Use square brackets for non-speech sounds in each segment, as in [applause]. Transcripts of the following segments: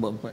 不会。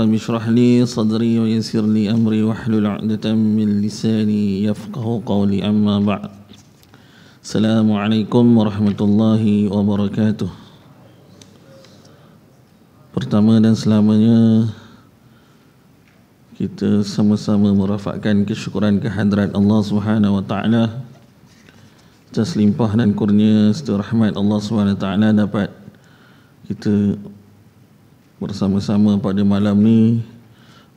رب اشرح لي صدري ويسر لي امري واحلل عقدة من لساني يفقه قولي اما بعد السلام عليكم ورحمة الله وبركاته Pertama dan selamanya kita sama-sama merafakkan kesyukuran kehadrat Allah Subhanahu wa taala atas dan kurnia serta rahmat Allah Subhanahu wa taala dapat kita bersama-sama pada malam ni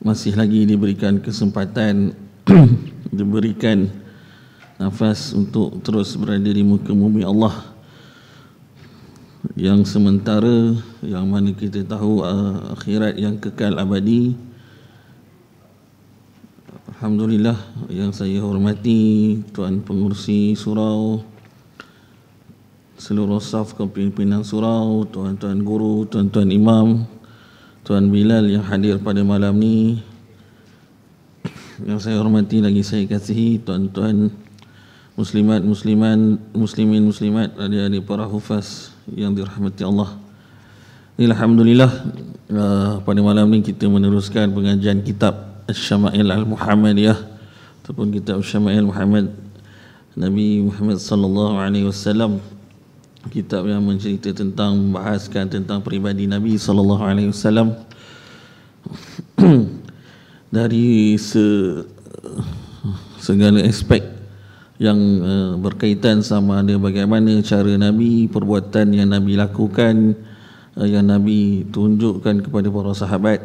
masih lagi diberikan kesempatan [clears throat] diberikan nafas untuk terus berada di muka bumi Allah yang sementara yang mana kita tahu ah, akhirat yang kekal abadi Alhamdulillah yang saya hormati Tuan Pengurusi Surau seluruh saf kepimpinan surau, tuan-tuan guru, tuan-tuan imam, Tuan Bilal yang hadir pada malam ni yang saya hormati lagi saya kasihi tuan-tuan muslimat musliman muslimin muslimat adik-adik para hufaz yang dirahmati Allah. Alhamdulillah uh, pada malam ni kita meneruskan pengajian kitab Asy-Syama'il Al-Muhammadiyah ataupun kitab Asy-Syama'il Muhammad Nabi Muhammad sallallahu alaihi wasallam kitab yang mencerita tentang membahaskan tentang peribadi Nabi sallallahu alaihi wasallam [clears throat] dari se, segala aspek yang uh, berkaitan sama ada bagaimana cara Nabi perbuatan yang Nabi lakukan uh, yang Nabi tunjukkan kepada para sahabat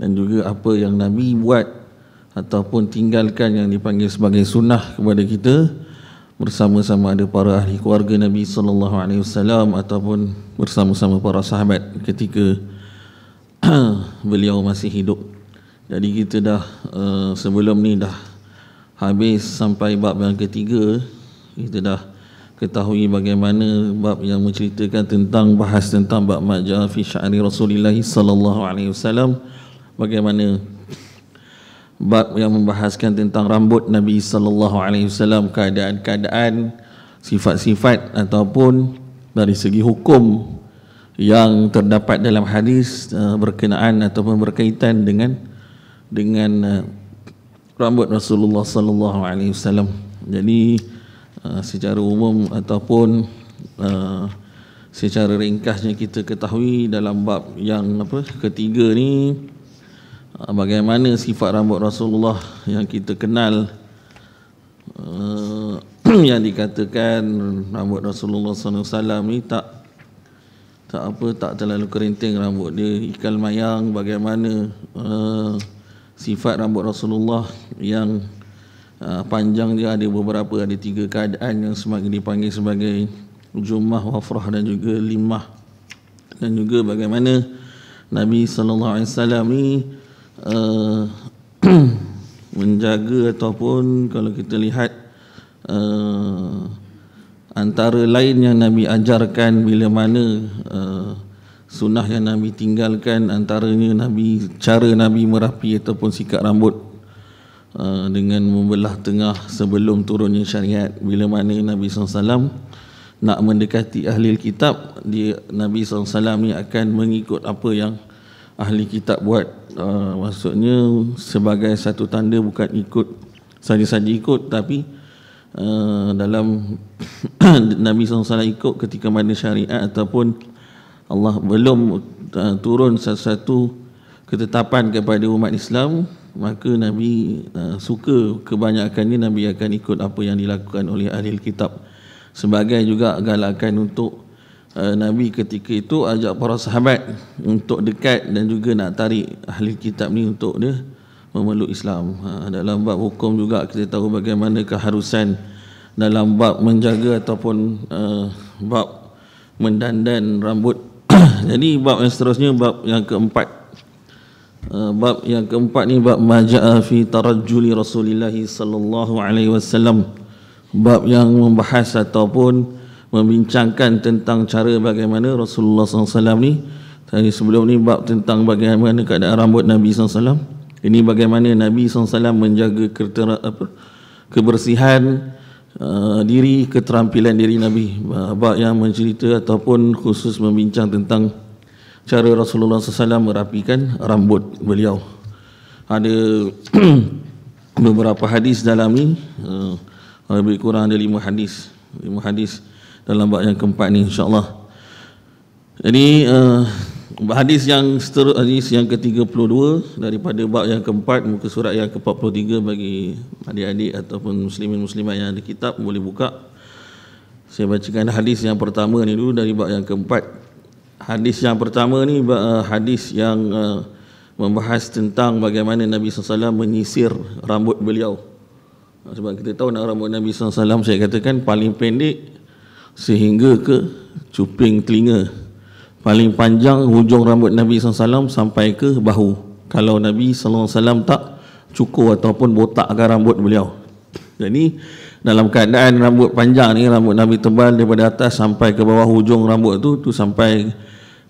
dan juga apa yang Nabi buat ataupun tinggalkan yang dipanggil sebagai sunnah kepada kita bersama-sama ada para ahli keluarga Nabi sallallahu alaihi wasallam ataupun bersama-sama para sahabat ketika [clears throat] beliau masih hidup. Jadi kita dah uh, sebelum ni dah habis sampai bab yang ketiga, kita dah ketahui bagaimana bab yang menceritakan tentang bahas tentang bab majah fi sya'ri Rasulillah sallallahu alaihi wasallam bagaimana bab yang membahaskan tentang rambut Nabi sallallahu alaihi wasallam keadaan-keadaan sifat-sifat ataupun dari segi hukum yang terdapat dalam hadis eh, berkenaan ataupun berkaitan dengan dengan eh, rambut Rasulullah sallallahu alaihi wasallam. Jadi eh, secara umum ataupun secara ringkasnya kita ketahui dalam bab yang apa ketiga ni Ah, bagaimana sifat rambut Rasulullah yang kita kenal uh, [clears throat] yang dikatakan rambut Rasulullah saw alaihi tak tak apa tak terlalu kerinting rambut dia ikal mayang bagaimana uh, sifat rambut Rasulullah yang uh, panjang dia ada beberapa ada tiga keadaan yang semakin dipanggil sebagai jumah wafrah dan juga limah dan juga bagaimana Nabi saw alaihi uh, [clears throat] menjaga ataupun kalau kita lihat uh, antara lain yang Nabi ajarkan bila mana uh, sunnah yang Nabi tinggalkan antaranya Nabi cara Nabi merapi ataupun sikat rambut uh, dengan membelah tengah sebelum turunnya syariat bila mana Nabi SAW nak mendekati ahli kitab dia Nabi SAW ni akan mengikut apa yang ahli kitab buat uh, maksudnya sebagai satu tanda bukan ikut saja-saja ikut tapi uh, dalam [coughs] Nabi SAW ikut ketika mana syariat ataupun Allah belum uh, turun satu-satu ketetapan kepada umat Islam maka Nabi uh, suka kebanyakannya Nabi akan ikut apa yang dilakukan oleh ahli kitab sebagai juga galakan untuk Eh, Nabi ketika itu ajak para sahabat untuk dekat dan juga nak tarik ahli kitab ni untuk dia memeluk Islam. Ha, dalam bab hukum juga kita tahu bagaimana keharusan dalam bab menjaga ataupun uh, bab mendandan rambut. [coughs] Jadi bab yang seterusnya bab yang keempat. Uh, bab yang keempat ni bab majaa fi tarajjuli Rasulillah sallallahu alaihi wasallam. Bab yang membahas ataupun membincangkan tentang cara bagaimana Rasulullah SAW ni tadi sebelum ni bab tentang bagaimana keadaan rambut Nabi SAW ini bagaimana Nabi SAW menjaga kertera, apa, kebersihan uh, diri, keterampilan diri Nabi bab yang mencerita ataupun khusus membincang tentang cara Rasulullah SAW merapikan rambut beliau ada [clears throat] beberapa hadis dalam ni uh, lebih kurang ada lima hadis lima hadis dalam bab yang keempat ni insyaallah. Jadi uh, hadis yang seteru, hadis yang ke-32 daripada bab yang keempat muka surat yang ke-43 bagi adik-adik ataupun muslimin muslimat yang ada kitab boleh buka. Saya bacakan hadis yang pertama ni dulu dari bab yang keempat. Hadis yang pertama ni eh, hadis yang eh, membahas tentang bagaimana Nabi Sallallahu Alaihi Wasallam menyisir rambut beliau. Sebab kita tahu nak rambut Nabi SAW saya katakan paling pendek sehingga ke cuping telinga paling panjang hujung rambut Nabi SAW sampai ke bahu kalau Nabi SAW tak cukur ataupun botakkan rambut beliau jadi dalam keadaan rambut panjang ni rambut Nabi tebal daripada atas sampai ke bawah hujung rambut tu tu sampai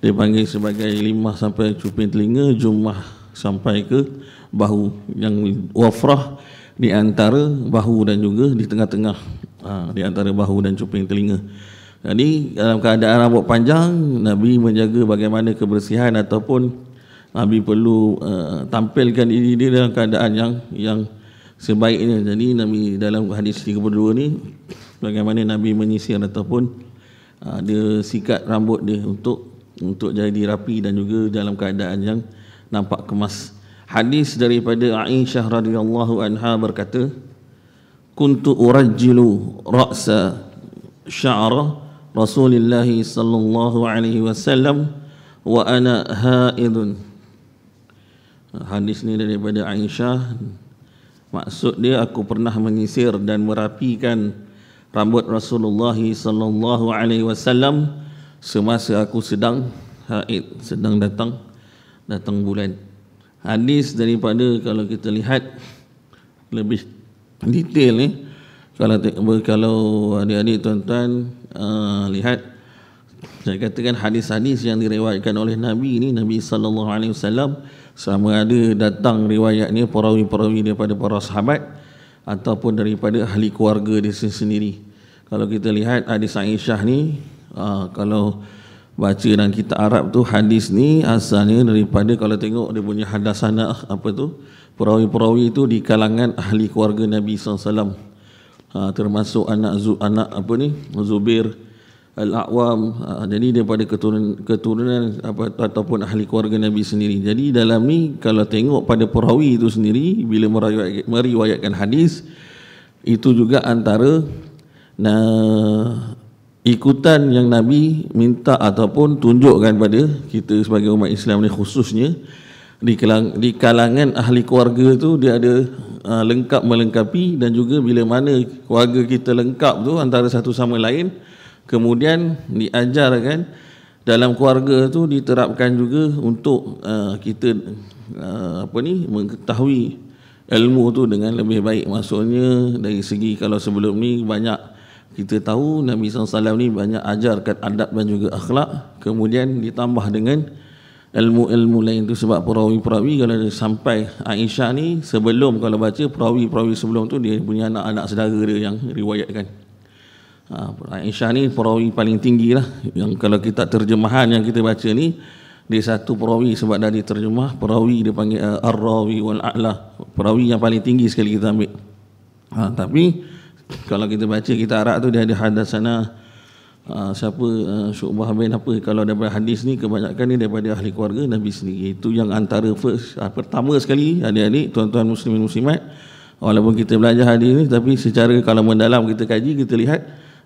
dipanggil sebagai limah sampai cuping telinga jumlah sampai ke bahu yang wafrah di antara bahu dan juga di tengah-tengah ha, di antara bahu dan cuping telinga. Jadi dalam keadaan rambut panjang Nabi menjaga bagaimana kebersihan ataupun Nabi perlu uh, tampilkan diri dia dalam keadaan yang yang sebaiknya. Jadi Nabi dalam hadis 32 ni bagaimana Nabi menyisir ataupun uh, dia sikat rambut dia untuk untuk jadi rapi dan juga dalam keadaan yang nampak kemas. Hadis daripada Aisyah radhiyallahu anha berkata, "Kuntu urajjilu ra'sa sya'ra Rasulullah sallallahu alaihi wasallam wa ana haidun." Hadis ni daripada Aisyah. Maksud dia aku pernah menyisir dan merapikan rambut Rasulullah sallallahu alaihi wasallam semasa aku sedang haid, sedang datang datang bulan hadis daripada kalau kita lihat lebih detail ni eh, kalau kalau adik-adik tuan-tuan uh, lihat saya katakan hadis-hadis yang diriwayatkan oleh Nabi ni Nabi sallallahu alaihi wasallam sama ada datang riwayatnya perawi-perawi daripada para sahabat ataupun daripada ahli keluarga dia sendiri. Kalau kita lihat hadis Aisyah ni uh, kalau baca dalam kitab Arab tu hadis ni asalnya daripada kalau tengok dia punya hadas sana apa tu perawi-perawi tu di kalangan ahli keluarga Nabi SAW ha, termasuk anak Zu, anak apa ni Zubair Al-Awam ha, jadi daripada keturunan, keturunan apa ataupun ahli keluarga Nabi sendiri jadi dalam ni kalau tengok pada perawi itu sendiri bila meriwayatkan, meriwayatkan hadis itu juga antara nah, ikutan yang Nabi minta ataupun tunjukkan pada kita sebagai umat Islam ni khususnya di kalangan, di kalangan ahli keluarga tu dia ada uh, lengkap melengkapi dan juga bila mana keluarga kita lengkap tu antara satu sama lain kemudian diajarkan dalam keluarga tu diterapkan juga untuk uh, kita uh, apa ni mengetahui ilmu tu dengan lebih baik maksudnya dari segi kalau sebelum ni banyak kita tahu Nabi SAW ni banyak ajarkan adab dan juga akhlak kemudian ditambah dengan ilmu-ilmu lain tu sebab perawi-perawi kalau dia sampai Aisyah ni sebelum kalau baca perawi-perawi sebelum tu dia punya anak-anak sedara dia yang riwayatkan ha, Aisyah ni perawi paling tinggi lah yang kalau kita terjemahan yang kita baca ni dia satu perawi sebab dah diterjemah perawi dia panggil uh, Ar-Rawi wal-A'la perawi yang paling tinggi sekali kita ambil ha, tapi tapi kalau kita baca kita Arab tu dia ada hadasana uh, ah, siapa uh, Syu'bah bin apa kalau daripada hadis ni kebanyakan ni daripada ahli keluarga Nabi sendiri itu yang antara first uh, pertama sekali adik-adik tuan-tuan muslimin muslimat walaupun kita belajar hadis ni tapi secara kalau mendalam kita kaji kita lihat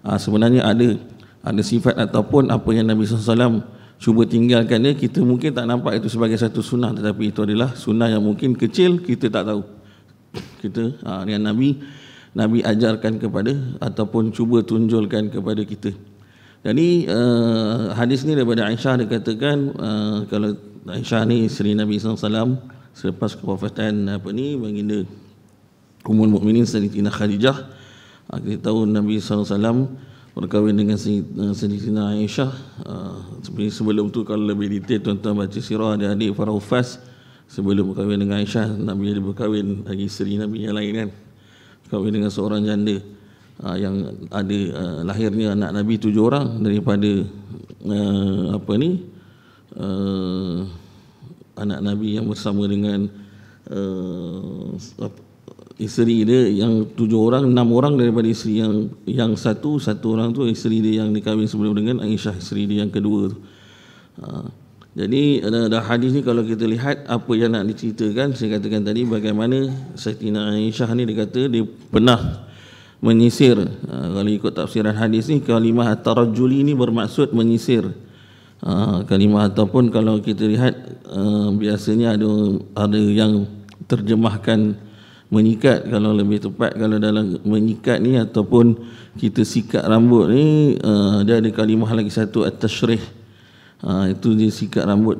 uh, sebenarnya ada ada sifat ataupun apa yang Nabi SAW cuba tinggalkan dia kita mungkin tak nampak itu sebagai satu sunnah tetapi itu adalah sunnah yang mungkin kecil kita tak tahu kita uh, dengan Nabi Nabi ajarkan kepada ataupun cuba tunjulkan kepada kita. Dan ni uh, hadis ni daripada Aisyah dia katakan uh, eh, kalau Aisyah ni isteri Nabi SAW selepas kewafatan apa ni baginda umur Mukminin Sayyidina Khadijah akhir tahun Nabi SAW berkahwin dengan eh, Sayyidina Aisyah uh, sebelum tu kalau lebih detail tuan-tuan baca sirah dia adik Farah sebelum berkahwin dengan Aisyah Nabi dia berkahwin lagi isteri Nabi yang lain kan kahwin dengan seorang janda uh, yang ada uh, lahirnya anak Nabi tujuh orang daripada uh, apa ni uh, anak Nabi yang bersama dengan uh, isteri dia yang tujuh orang enam orang daripada isteri yang yang satu satu orang tu isteri dia yang dikahwin sebelum dengan Aisyah isteri dia yang kedua tu. Uh, jadi ada hadis ni kalau kita lihat apa yang nak diceritakan saya katakan tadi bagaimana Saidina Aisyah ni dia kata dia pernah menyisir ha, kalau ikut tafsiran hadis ni kalimah tarajuli ini bermaksud menyisir ha, kalimah ataupun kalau kita lihat ha, biasanya ada ada yang terjemahkan menyikat kalau lebih tepat kalau dalam menyikat ni ataupun kita sikat rambut ni dia ada kalimah lagi satu at-tashrih ha, itu dia sikat rambut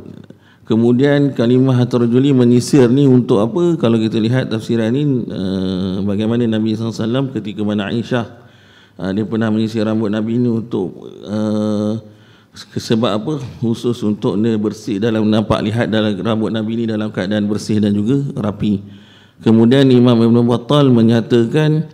kemudian kalimah hatarajuli menyisir ni untuk apa kalau kita lihat tafsiran ni uh, bagaimana Nabi SAW ketika mana Aisyah uh, dia pernah menyisir rambut Nabi ni untuk uh, sebab apa khusus untuk dia bersih dalam nampak lihat dalam rambut Nabi ni dalam keadaan bersih dan juga rapi kemudian Imam Ibn Battal menyatakan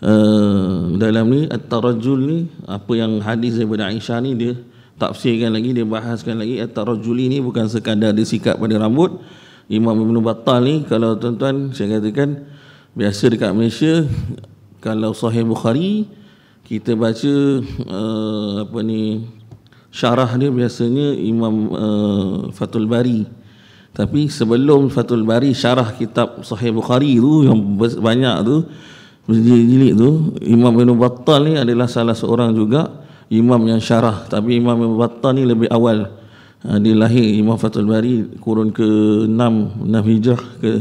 uh, dalam ni at-tarajul ni apa yang hadis daripada Aisyah ni dia tafsirkan lagi dia bahaskan lagi at-tarajuli ini bukan sekadar disikat pada rambut Imam Ibn Battal ni kalau tuan-tuan saya katakan biasa dekat Malaysia kalau sahih Bukhari kita baca uh, apa ni syarah dia biasanya Imam uh, Fathul Bari tapi sebelum Fathul Bari syarah kitab sahih Bukhari tu yang banyak tu berjilid-jilid tu Imam Ibn Battal ni adalah salah seorang juga imam yang syarah tapi imam yang batta ni lebih awal ha, dia lahir imam Fathul Bari kurun ke 6 6 hijrah ke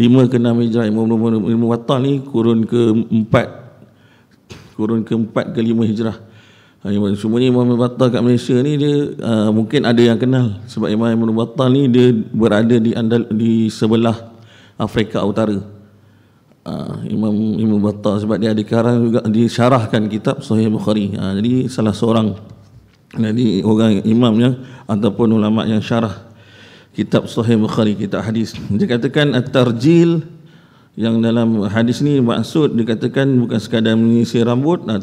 5 ke 6 hijrah imam imam batta ni kurun ke 4 kurun ke 4 ke 5 hijrah ha, imam, semuanya imam yang batta kat Malaysia ni dia ha, mungkin ada yang kenal sebab imam imam batta ni dia berada di andal, di sebelah Afrika Utara ha, Imam Imam Battah sebab dia ada karang juga disyarahkan kitab Sahih Bukhari. Ha, jadi salah seorang jadi orang imam yang ataupun ulama yang syarah kitab Sahih Bukhari kitab hadis. Dia katakan at-tarjil yang dalam hadis ni maksud dikatakan bukan sekadar menyisir rambut ah,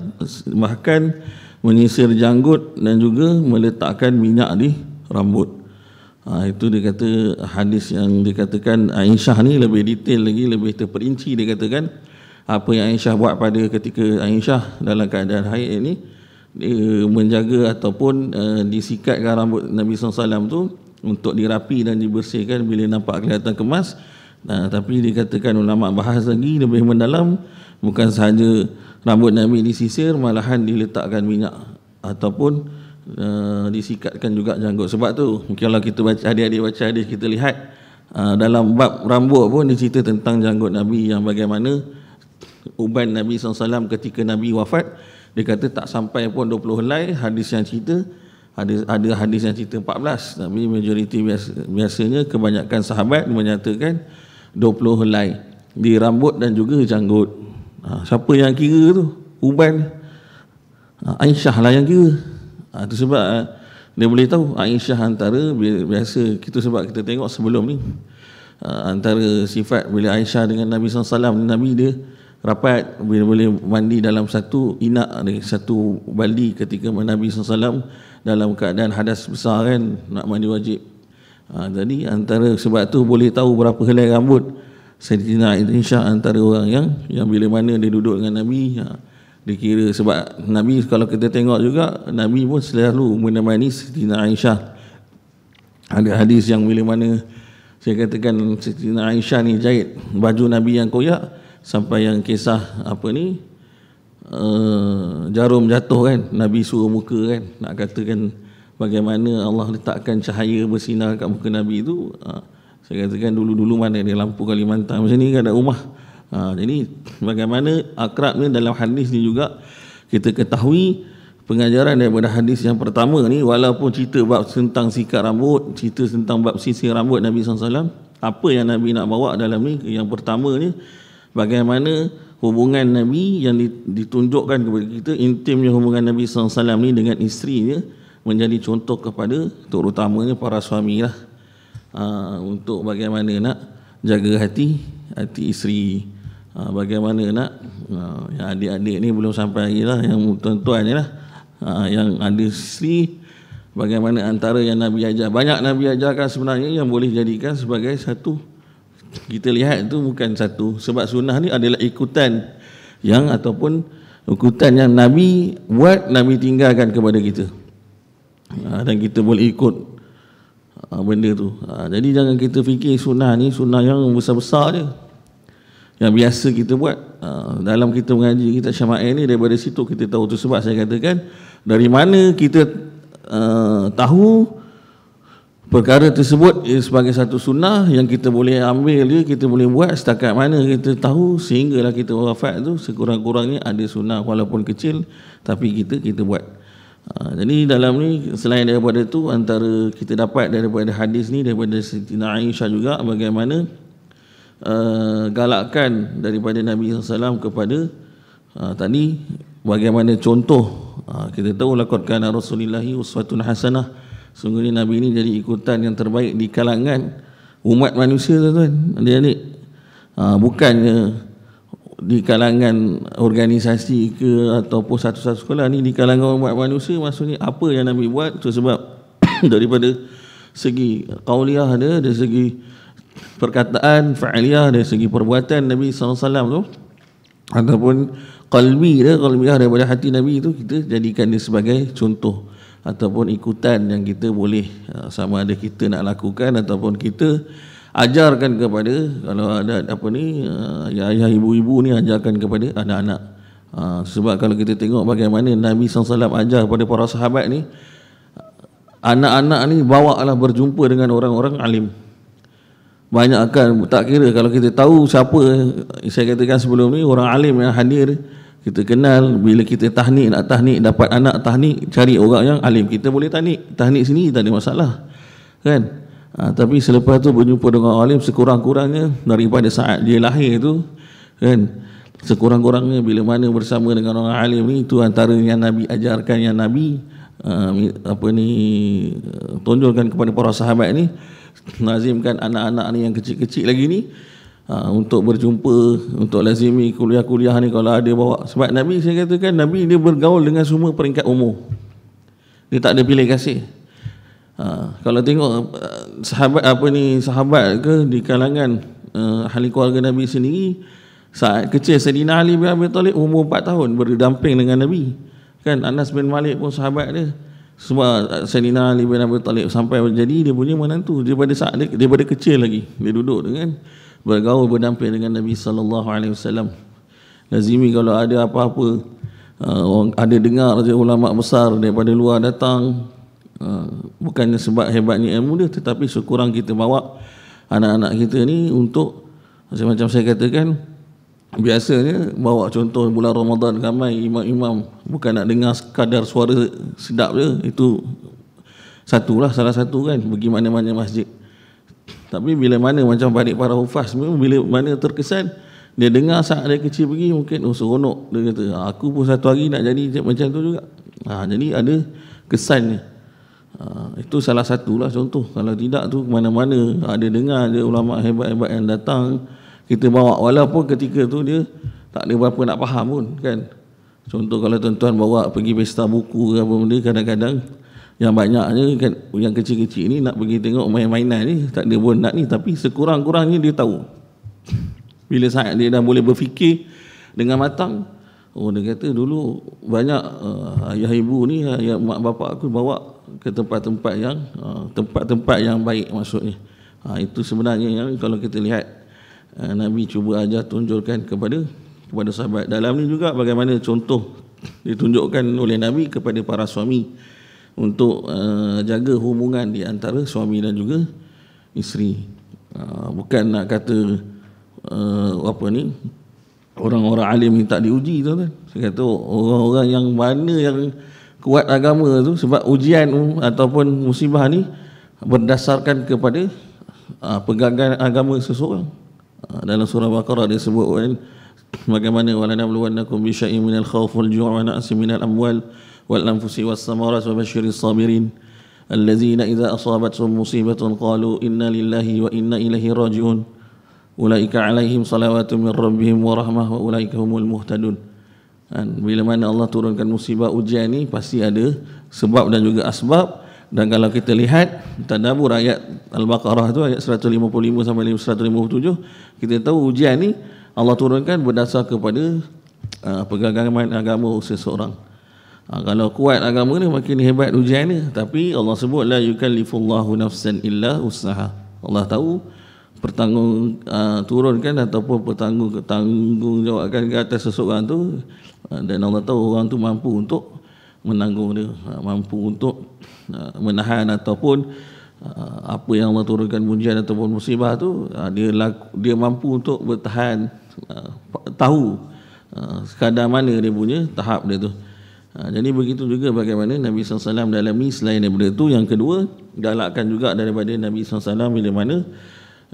bahkan menyisir janggut dan juga meletakkan minyak di rambut. Ha, itu dia kata hadis yang dikatakan Aisyah ni lebih detail lagi, lebih terperinci dia katakan apa yang Aisyah buat pada ketika Aisyah dalam keadaan haid ini menjaga ataupun uh, eh, disikatkan rambut Nabi SAW tu untuk dirapi dan dibersihkan bila nampak kelihatan kemas nah, tapi dikatakan ulama bahas lagi lebih mendalam bukan sahaja rambut Nabi disisir malahan diletakkan minyak ataupun uh, eh, disikatkan juga janggut sebab tu kalau kita baca hadis-hadis baca hadis kita lihat uh, dalam bab rambut pun dicerita tentang janggut Nabi yang bagaimana uban Nabi SAW ketika Nabi wafat dia kata tak sampai pun 20 helai hadis yang cerita ada ada hadis yang cerita 14 tapi majoriti biasa, biasanya kebanyakan sahabat menyatakan 20 helai di rambut dan juga janggut ha, siapa yang kira tu uban ha, Aisyah lah yang kira Ha, itu sebab ha, dia boleh tahu Aisyah antara biasa kita sebab kita tengok sebelum ni ha, antara sifat bila Aisyah dengan Nabi SAW Nabi dia rapat bila boleh mandi dalam satu inak satu bali ketika Nabi SAW dalam keadaan hadas besar kan nak mandi wajib ha, jadi antara sebab tu boleh tahu berapa helai rambut Sayyidina Aisyah antara orang yang yang bila mana dia duduk dengan Nabi ha, dikira sebab Nabi kalau kita tengok juga Nabi pun selalu menemani Siti Aisyah ada hadis yang bila mana saya katakan Siti Aisyah ni jahit baju Nabi yang koyak sampai yang kisah apa ni uh, jarum jatuh kan Nabi suruh muka kan nak katakan bagaimana Allah letakkan cahaya bersinar kat muka Nabi tu uh, saya katakan dulu-dulu mana ada lampu Kalimantan macam ni kan ada rumah Ha, jadi bagaimana akrab ni dalam hadis ni juga kita ketahui pengajaran daripada hadis yang pertama ni walaupun cerita bab tentang sikat rambut, cerita tentang bab sisir rambut Nabi SAW, apa yang Nabi nak bawa dalam ni yang pertama ni bagaimana hubungan Nabi yang ditunjukkan kepada kita intimnya hubungan Nabi SAW ni dengan isteri ni menjadi contoh kepada terutamanya para suami lah ha, untuk bagaimana nak jaga hati hati isteri ha, bagaimana nak ha, yang adik-adik ni belum sampai lagi lah yang tuan-tuan ni lah ha, yang ada si bagaimana antara yang Nabi ajar banyak Nabi kan sebenarnya yang boleh jadikan sebagai satu kita lihat tu bukan satu sebab sunnah ni adalah ikutan yang ataupun ikutan yang Nabi buat Nabi tinggalkan kepada kita ha, dan kita boleh ikut ha, benda tu ha, jadi jangan kita fikir sunnah ni sunnah yang besar-besar je yang biasa kita buat ah, dalam kita mengaji kita syama'i ni daripada situ kita tahu tu sebab saya katakan dari mana kita uh, tahu perkara tersebut sebagai satu sunnah yang kita boleh ambil dia kita boleh buat setakat mana kita tahu sehinggalah kita wafat tu sekurang-kurangnya ada sunnah walaupun kecil tapi kita kita buat ah, jadi dalam ni selain daripada tu antara kita dapat daripada hadis ni daripada Siti Aisyah juga bagaimana uh, galakkan daripada Nabi SAW kepada uh, tadi bagaimana contoh uh, kita tahu lakukan Rasulullah uswatun hasanah sungguhnya Nabi ini jadi ikutan yang terbaik di kalangan umat manusia tuan-tuan adik-adik uh, bukannya di kalangan organisasi ke ataupun satu-satu sekolah ni di kalangan umat manusia maksudnya apa yang Nabi buat tu sebab [coughs] daripada segi kauliah dia dari segi perkataan fa'aliyah dari segi perbuatan Nabi SAW tu ataupun qalbi dia qalbiyah daripada hati Nabi tu kita jadikan dia sebagai contoh ataupun ikutan yang kita boleh uh, sama ada kita nak lakukan ataupun kita ajarkan kepada kalau ada apa ni ayah uh, ya, ibu-ibu ni ajarkan kepada anak-anak uh, sebab kalau kita tengok bagaimana Nabi SAW ajar kepada para sahabat ni anak-anak ni bawa lah berjumpa dengan orang-orang alim banyak akan tak kira kalau kita tahu siapa saya katakan sebelum ni orang alim yang hadir kita kenal bila kita tahnik nak tahnik dapat anak tahnik cari orang yang alim kita boleh tahnik tahnik sini tak ada masalah kan ha, tapi selepas tu berjumpa dengan alim sekurang-kurangnya daripada saat dia lahir tu kan sekurang-kurangnya bila mana bersama dengan orang alim ni tu antara yang nabi ajarkan yang nabi ha, apa ni tunjukkan kepada para sahabat ni lazimkan anak-anak ni yang kecil-kecil lagi ni ha, untuk berjumpa untuk lazimi kuliah-kuliah ni kalau ada bawa sebab Nabi saya katakan Nabi dia bergaul dengan semua peringkat umur dia tak ada pilih kasih ha, kalau tengok eh, sahabat apa ni sahabat ke di kalangan uh, ahli keluarga Nabi sendiri saat kecil Sayyidina Ali bin Abi Talib umur 4 tahun berdamping dengan Nabi kan Anas bin Malik pun sahabat dia semua eh, Selina Ali bin Abi Talib sampai jadi dia punya menantu daripada saat dia, daripada kecil lagi dia duduk dengan bergaul berdamping dengan Nabi sallallahu alaihi wasallam lazimi kalau ada apa-apa eh, ada dengar je ulama besar daripada luar datang eh, bukannya sebab hebatnya ilmu dia tetapi sekurang kita bawa anak-anak kita ni untuk macam-macam saya katakan Biasanya bawa contoh bulan Ramadan ramai imam-imam bukan nak dengar sekadar suara sedap je itu satulah salah satu kan pergi mana-mana masjid. Tapi bila mana macam balik para ufas, bila mana terkesan dia dengar saat dia kecil pergi mungkin oh, seronok dia kata ah, aku pun satu hari nak jadi macam tu juga. Ha, jadi ada kesannya. Ha, ah, itu salah satulah contoh. Kalau tidak tu mana-mana ada dengar ada ulama hebat-hebat yang datang kita bawa walaupun ketika tu dia tak ada berapa nak faham pun kan contoh kalau tuan-tuan bawa pergi pesta buku ke apa benda kadang-kadang yang banyaknya kan yang kecil-kecil ni nak pergi tengok main-mainan ni tak ada pun nak ni tapi sekurang-kurangnya dia tahu bila saat dia dah boleh berfikir dengan matang oh dia kata dulu banyak uh, ayah ibu ni ayah mak bapak aku bawa ke tempat-tempat yang uh, tempat-tempat yang baik maksudnya ha, itu sebenarnya yang kalau kita lihat Eh, Nabi cuba ajar tunjukkan kepada kepada sahabat. Dalam ni juga bagaimana contoh ditunjukkan oleh Nabi kepada para suami untuk uh, jaga hubungan di antara suami dan juga isteri. Uh, bukan nak kata uh, apa ni orang-orang alim ni tak diuji tu kan. Saya kata orang-orang yang mana yang kuat agama tu sebab ujian um, ataupun musibah ni berdasarkan kepada uh, ah, pegangan agama seseorang. Ah, dalam surah Al-Baqarah dia sebut kan bagaimana wala nabluwannakum bi syai'in minal khawf wal ju' wa na'si minal amwal wal anfusi was samarat wa basyiris sabirin allazina idza asabatuhum musibatun qalu inna lillahi wa inna ilaihi raji'un ulaika 'alaihim salawatun min rabbihim wa rahmah wa ulaika humul muhtadun bila mana Allah turunkan musibah ujian ni pasti ada sebab dan juga asbab dan kalau kita lihat tadabbur ayat Al-Baqarah tu ayat 155 sampai 157, kita tahu ujian ni Allah turunkan berdasar kepada uh, pegangan agama seseorang. Uh, kalau kuat agama ni makin hebat ujian ni, tapi Allah sebut la yukallifullahu nafsan illa usaha. Allah tahu pertanggung uh, turunkan ataupun pertanggung tanggungjawabkan ke atas seseorang tu uh, dan Allah tahu orang tu mampu untuk menanggung dia ha, mampu untuk ha, menahan ataupun ha, apa yang Allah turunkan ujian ataupun musibah tu dia laku, dia mampu untuk bertahan tahu sekadar mana dia punya tahap dia tu jadi begitu juga bagaimana Nabi SAW dalami selain daripada itu yang kedua galakkan juga daripada Nabi SAW bila mana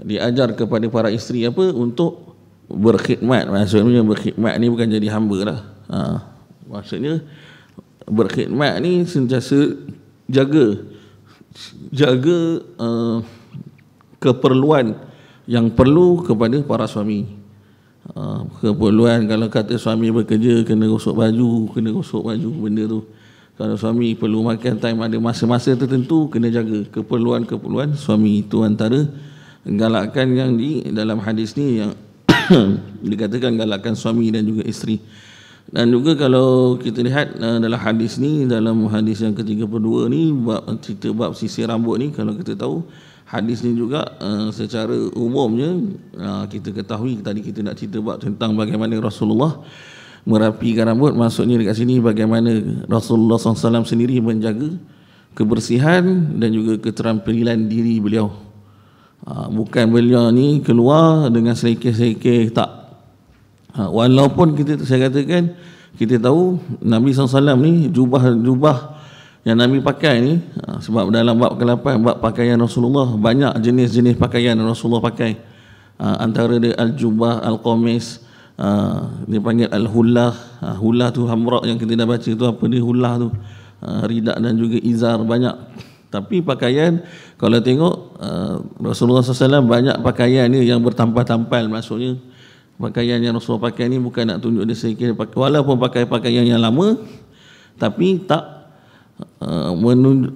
diajar kepada para isteri apa untuk berkhidmat maksudnya berkhidmat ni bukan jadi hamba lah ha, maksudnya maksudnya berkhidmat ni sentiasa jaga jaga uh, keperluan yang perlu kepada para suami uh, keperluan kalau kata suami bekerja kena gosok baju kena gosok baju benda tu kalau suami perlu makan time ada masa-masa tertentu kena jaga keperluan-keperluan suami itu antara galakan yang di dalam hadis ni yang [coughs] dikatakan galakan suami dan juga isteri dan juga kalau kita lihat uh, dalam hadis ni dalam hadis yang ke-32 ni bab cerita bab sisir rambut ni kalau kita tahu hadis ni juga uh, secara umumnya uh, kita ketahui tadi kita nak cerita bab tentang bagaimana Rasulullah merapikan rambut maksudnya dekat sini bagaimana Rasulullah SAW sendiri menjaga kebersihan dan juga keterampilan diri beliau. Ah, bukan beliau ni keluar dengan selekeh-selekeh tak Ha, walaupun kita saya katakan kita tahu Nabi SAW ni jubah-jubah yang Nabi pakai ni ha, sebab dalam bab ke-8 bab pakaian Rasulullah banyak jenis-jenis pakaian Rasulullah pakai. Ha, antara dia al-jubah, al-qamis, ha, dia panggil al-hullah. Ha, hullah tu hamra yang kita dah baca tu apa ni hullah tu. Ha, ridak dan juga izar banyak. Tapi pakaian kalau tengok ha, Rasulullah SAW banyak pakaian ni yang bertampal-tampal maksudnya pakaian yang Rasulullah pakai ni bukan nak tunjuk dia Pakai walaupun pakai pakaian yang lama tapi tak uh,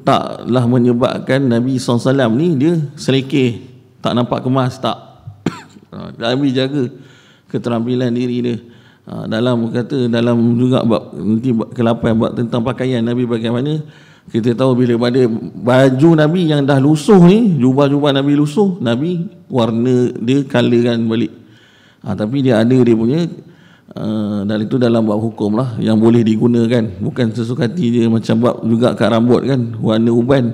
taklah menyebabkan Nabi SAW ni dia selekeh tak nampak kemas tak Nabi [coughs] ah, jaga keterampilan diri dia uh, dalam kata dalam juga bab, nanti bab, kelapan buat tentang pakaian Nabi bagaimana kita tahu bila pada baju Nabi yang dah lusuh ni jubah-jubah Nabi lusuh Nabi warna dia colorkan balik ha, tapi dia ada dia punya Uh, dan itu dalam bab hukum lah yang boleh digunakan bukan sesuka hati je macam bab juga kat rambut kan warna uban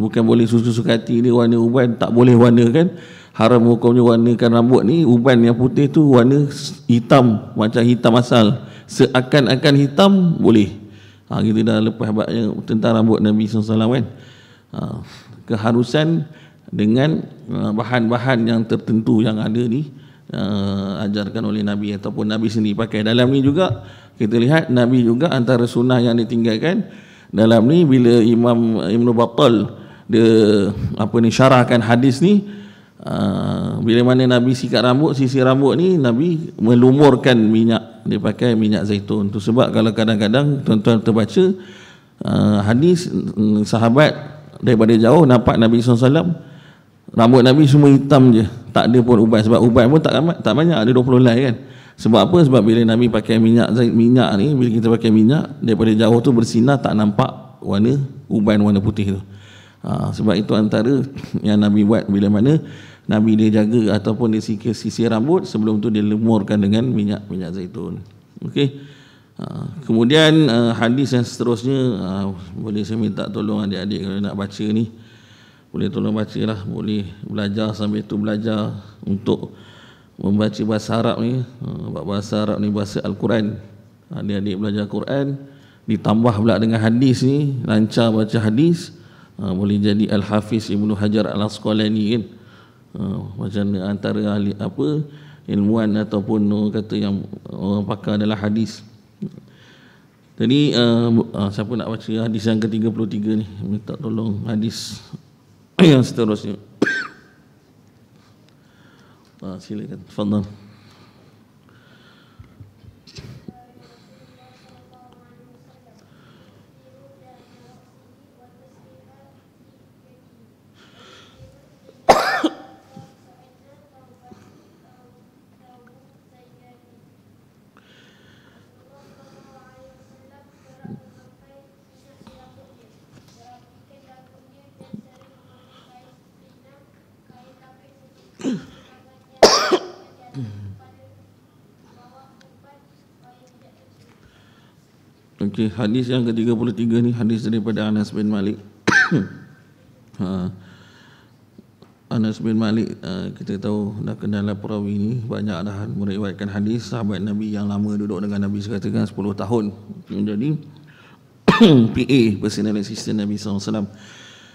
bukan boleh sesuka hati ni warna uban tak boleh warna kan haram hukumnya warnakan rambut ni uban yang putih tu warna hitam macam hitam asal seakan-akan hitam boleh ha, kita dah lepas babnya tentang rambut Nabi SAW kan ha, keharusan dengan bahan-bahan yang tertentu yang ada ni uh, ajarkan oleh Nabi ataupun Nabi sendiri pakai. Dalam ni juga kita lihat Nabi juga antara sunnah yang ditinggalkan dalam ni bila Imam Ibn Battal dia apa ni syarahkan hadis ni uh, bila mana Nabi sikat rambut sisi rambut ni Nabi melumurkan minyak dia pakai minyak zaitun tu sebab kalau kadang-kadang tuan-tuan terbaca uh, hadis mm, sahabat daripada jauh nampak Nabi SAW rambut Nabi semua hitam je tak ada pun ubat sebab ubat pun tak ramai, tak banyak ada 20 lai kan sebab apa sebab bila Nabi pakai minyak minyak ni bila kita pakai minyak daripada jauh tu bersinar tak nampak warna uban warna putih tu ha, sebab itu antara [coughs] yang Nabi buat bila mana Nabi dia jaga ataupun dia sikir sisi rambut sebelum tu dia lemurkan dengan minyak minyak zaitun okey ha, kemudian uh, hadis yang seterusnya uh, boleh saya minta tolong adik-adik kalau nak baca ni boleh tolong lah, boleh belajar sambil tu belajar untuk membaca bahasa Arab ni ha, bahasa Arab ni bahasa Al-Quran adik-adik belajar Quran ditambah pula dengan hadis ni lancar baca hadis ha, boleh jadi Al-Hafiz Ibnu Hajar Al-Asqalani kan ha, macam antara ahli apa ilmuan ataupun kata yang orang pakar adalah hadis jadi uh, uh, siapa nak baca hadis yang ke-33 ni minta tolong hadis yang seterusnya. [coughs] Ah, silakan. Fadhal. Okey, hadis yang ke-33 ni hadis daripada Anas bin Malik. [coughs] ha. Anas bin Malik ha, kita tahu dah kenal lah perawi ini banyak dah meriwayatkan hadis sahabat Nabi yang lama duduk dengan Nabi sekitar 10 tahun menjadi [coughs] PA personal assistant Nabi SAW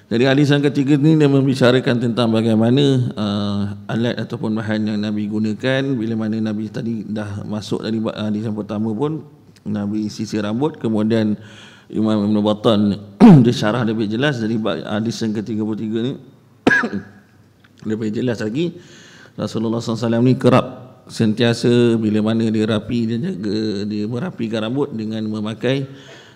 jadi hadis yang ketiga ni dia membicarakan tentang bagaimana uh, alat ataupun bahan yang Nabi gunakan bila mana Nabi tadi dah masuk dari hadis yang pertama pun Nabi sisir rambut kemudian Imam Ibn Batan [clears throat] dia syarah lebih jelas dari hadis yang ke-33 ni [clears throat] lebih jelas lagi Rasulullah SAW ni kerap sentiasa bila mana dia rapi dia jaga dia merapikan rambut dengan memakai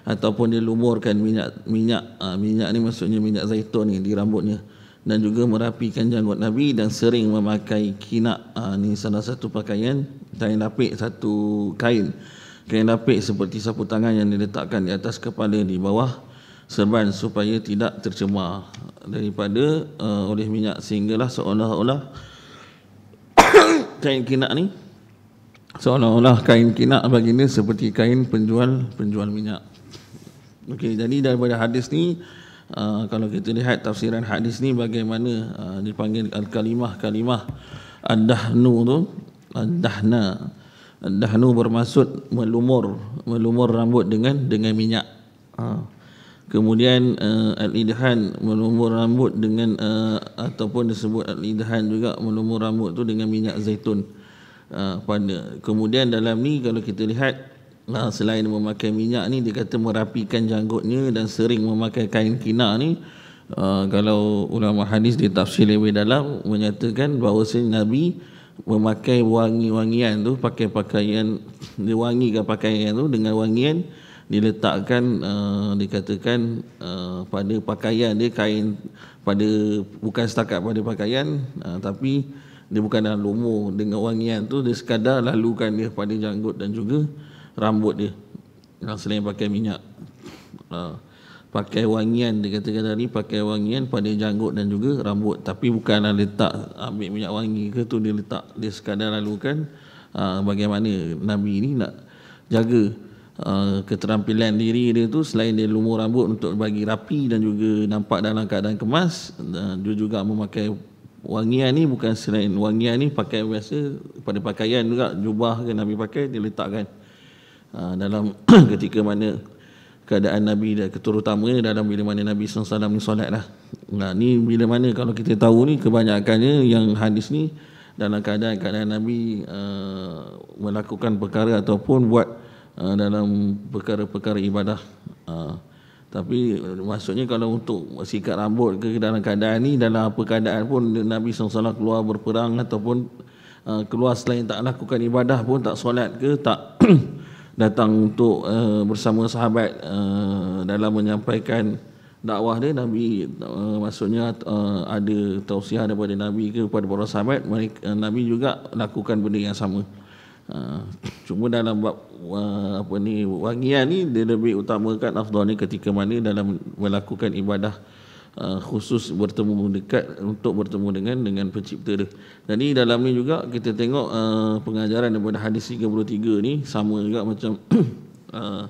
ataupun dia lumurkan minyak minyak ah, minyak ni maksudnya minyak zaitun ni di rambutnya dan juga merapikan janggut Nabi dan sering memakai kinak ah, ni salah satu pakaian kain lapik satu kain kain lapik seperti sapu tangan yang diletakkan di atas kepala di bawah serban supaya tidak tercemar daripada uh, oleh minyak sehinggalah seolah-olah [coughs] kain kinak ni seolah-olah kain kinak baginda seperti kain penjual penjual minyak Okay, jadi daripada hadis ni uh, kalau kita lihat tafsiran hadis ni bagaimana uh, dipanggil al-kalimah kalimah ad-dahnu tu ad-dahna dahnu bermaksud melumur melumur rambut dengan dengan minyak ha. kemudian uh, al-idhan melumur rambut dengan uh, ataupun disebut al-idhan juga melumur rambut tu dengan minyak zaitun uh, eh, pada kemudian dalam ni kalau kita lihat uh, selain memakai minyak ni dia kata merapikan janggutnya dan sering memakai kain kina ni uh, kalau ulama hadis ditafsir lebih dalam menyatakan bahawa Nabi Nabi memakai wangi-wangian tu pakai pakaian dia wangikan pakaian tu dengan wangian diletakkan uh, dikatakan uh, pada pakaian dia kain pada bukan setakat pada pakaian uh, tapi dia bukan dalam lumur dengan wangian tu dia sekadar lalukan dia pada janggut dan juga rambut dia selain pakai minyak uh, pakai wangian dia kata kata ni pakai wangian pada janggut dan juga rambut tapi bukan bukanlah letak ah, ambil minyak wangi ke tu dia letak dia sekadar lalukan aa, ah, bagaimana nabi ni nak jaga aa, ah, keterampilan diri dia tu selain dia lumur rambut untuk bagi rapi dan juga nampak dalam keadaan kemas dan dia juga memakai wangian ni bukan selain wangian ni pakai biasa pada pakaian juga jubah ke nabi pakai dia letakkan aa, dalam [clears throat] ketika mana keadaan Nabi dan keterutamanya dalam bila mana Nabi SAW ni solat lah. Nah, ni bila mana kalau kita tahu ni kebanyakannya yang hadis ni dalam keadaan keadaan Nabi uh, melakukan perkara ataupun buat uh, dalam perkara-perkara ibadah. Uh, tapi maksudnya kalau untuk sikat rambut ke dalam keadaan ni dalam apa keadaan pun Nabi SAW keluar berperang ataupun uh, keluar selain tak lakukan ibadah pun tak solat ke tak [clears throat] datang untuk uh, bersama sahabat uh, dalam menyampaikan dakwah dia Nabi uh, maksudnya uh, ada tausiah daripada Nabi ke kepada para sahabat mereka, uh, Nabi juga lakukan benda yang sama uh, cuma dalam bab uh, apa ni wangian ni dia lebih utamakan afdalnya ketika mana dalam melakukan ibadah Uh, khusus bertemu dekat untuk bertemu dengan dengan pencipta dia. Dan ni dalam ni juga kita tengok uh, pengajaran daripada hadis 33 ni sama juga macam [clears throat] uh,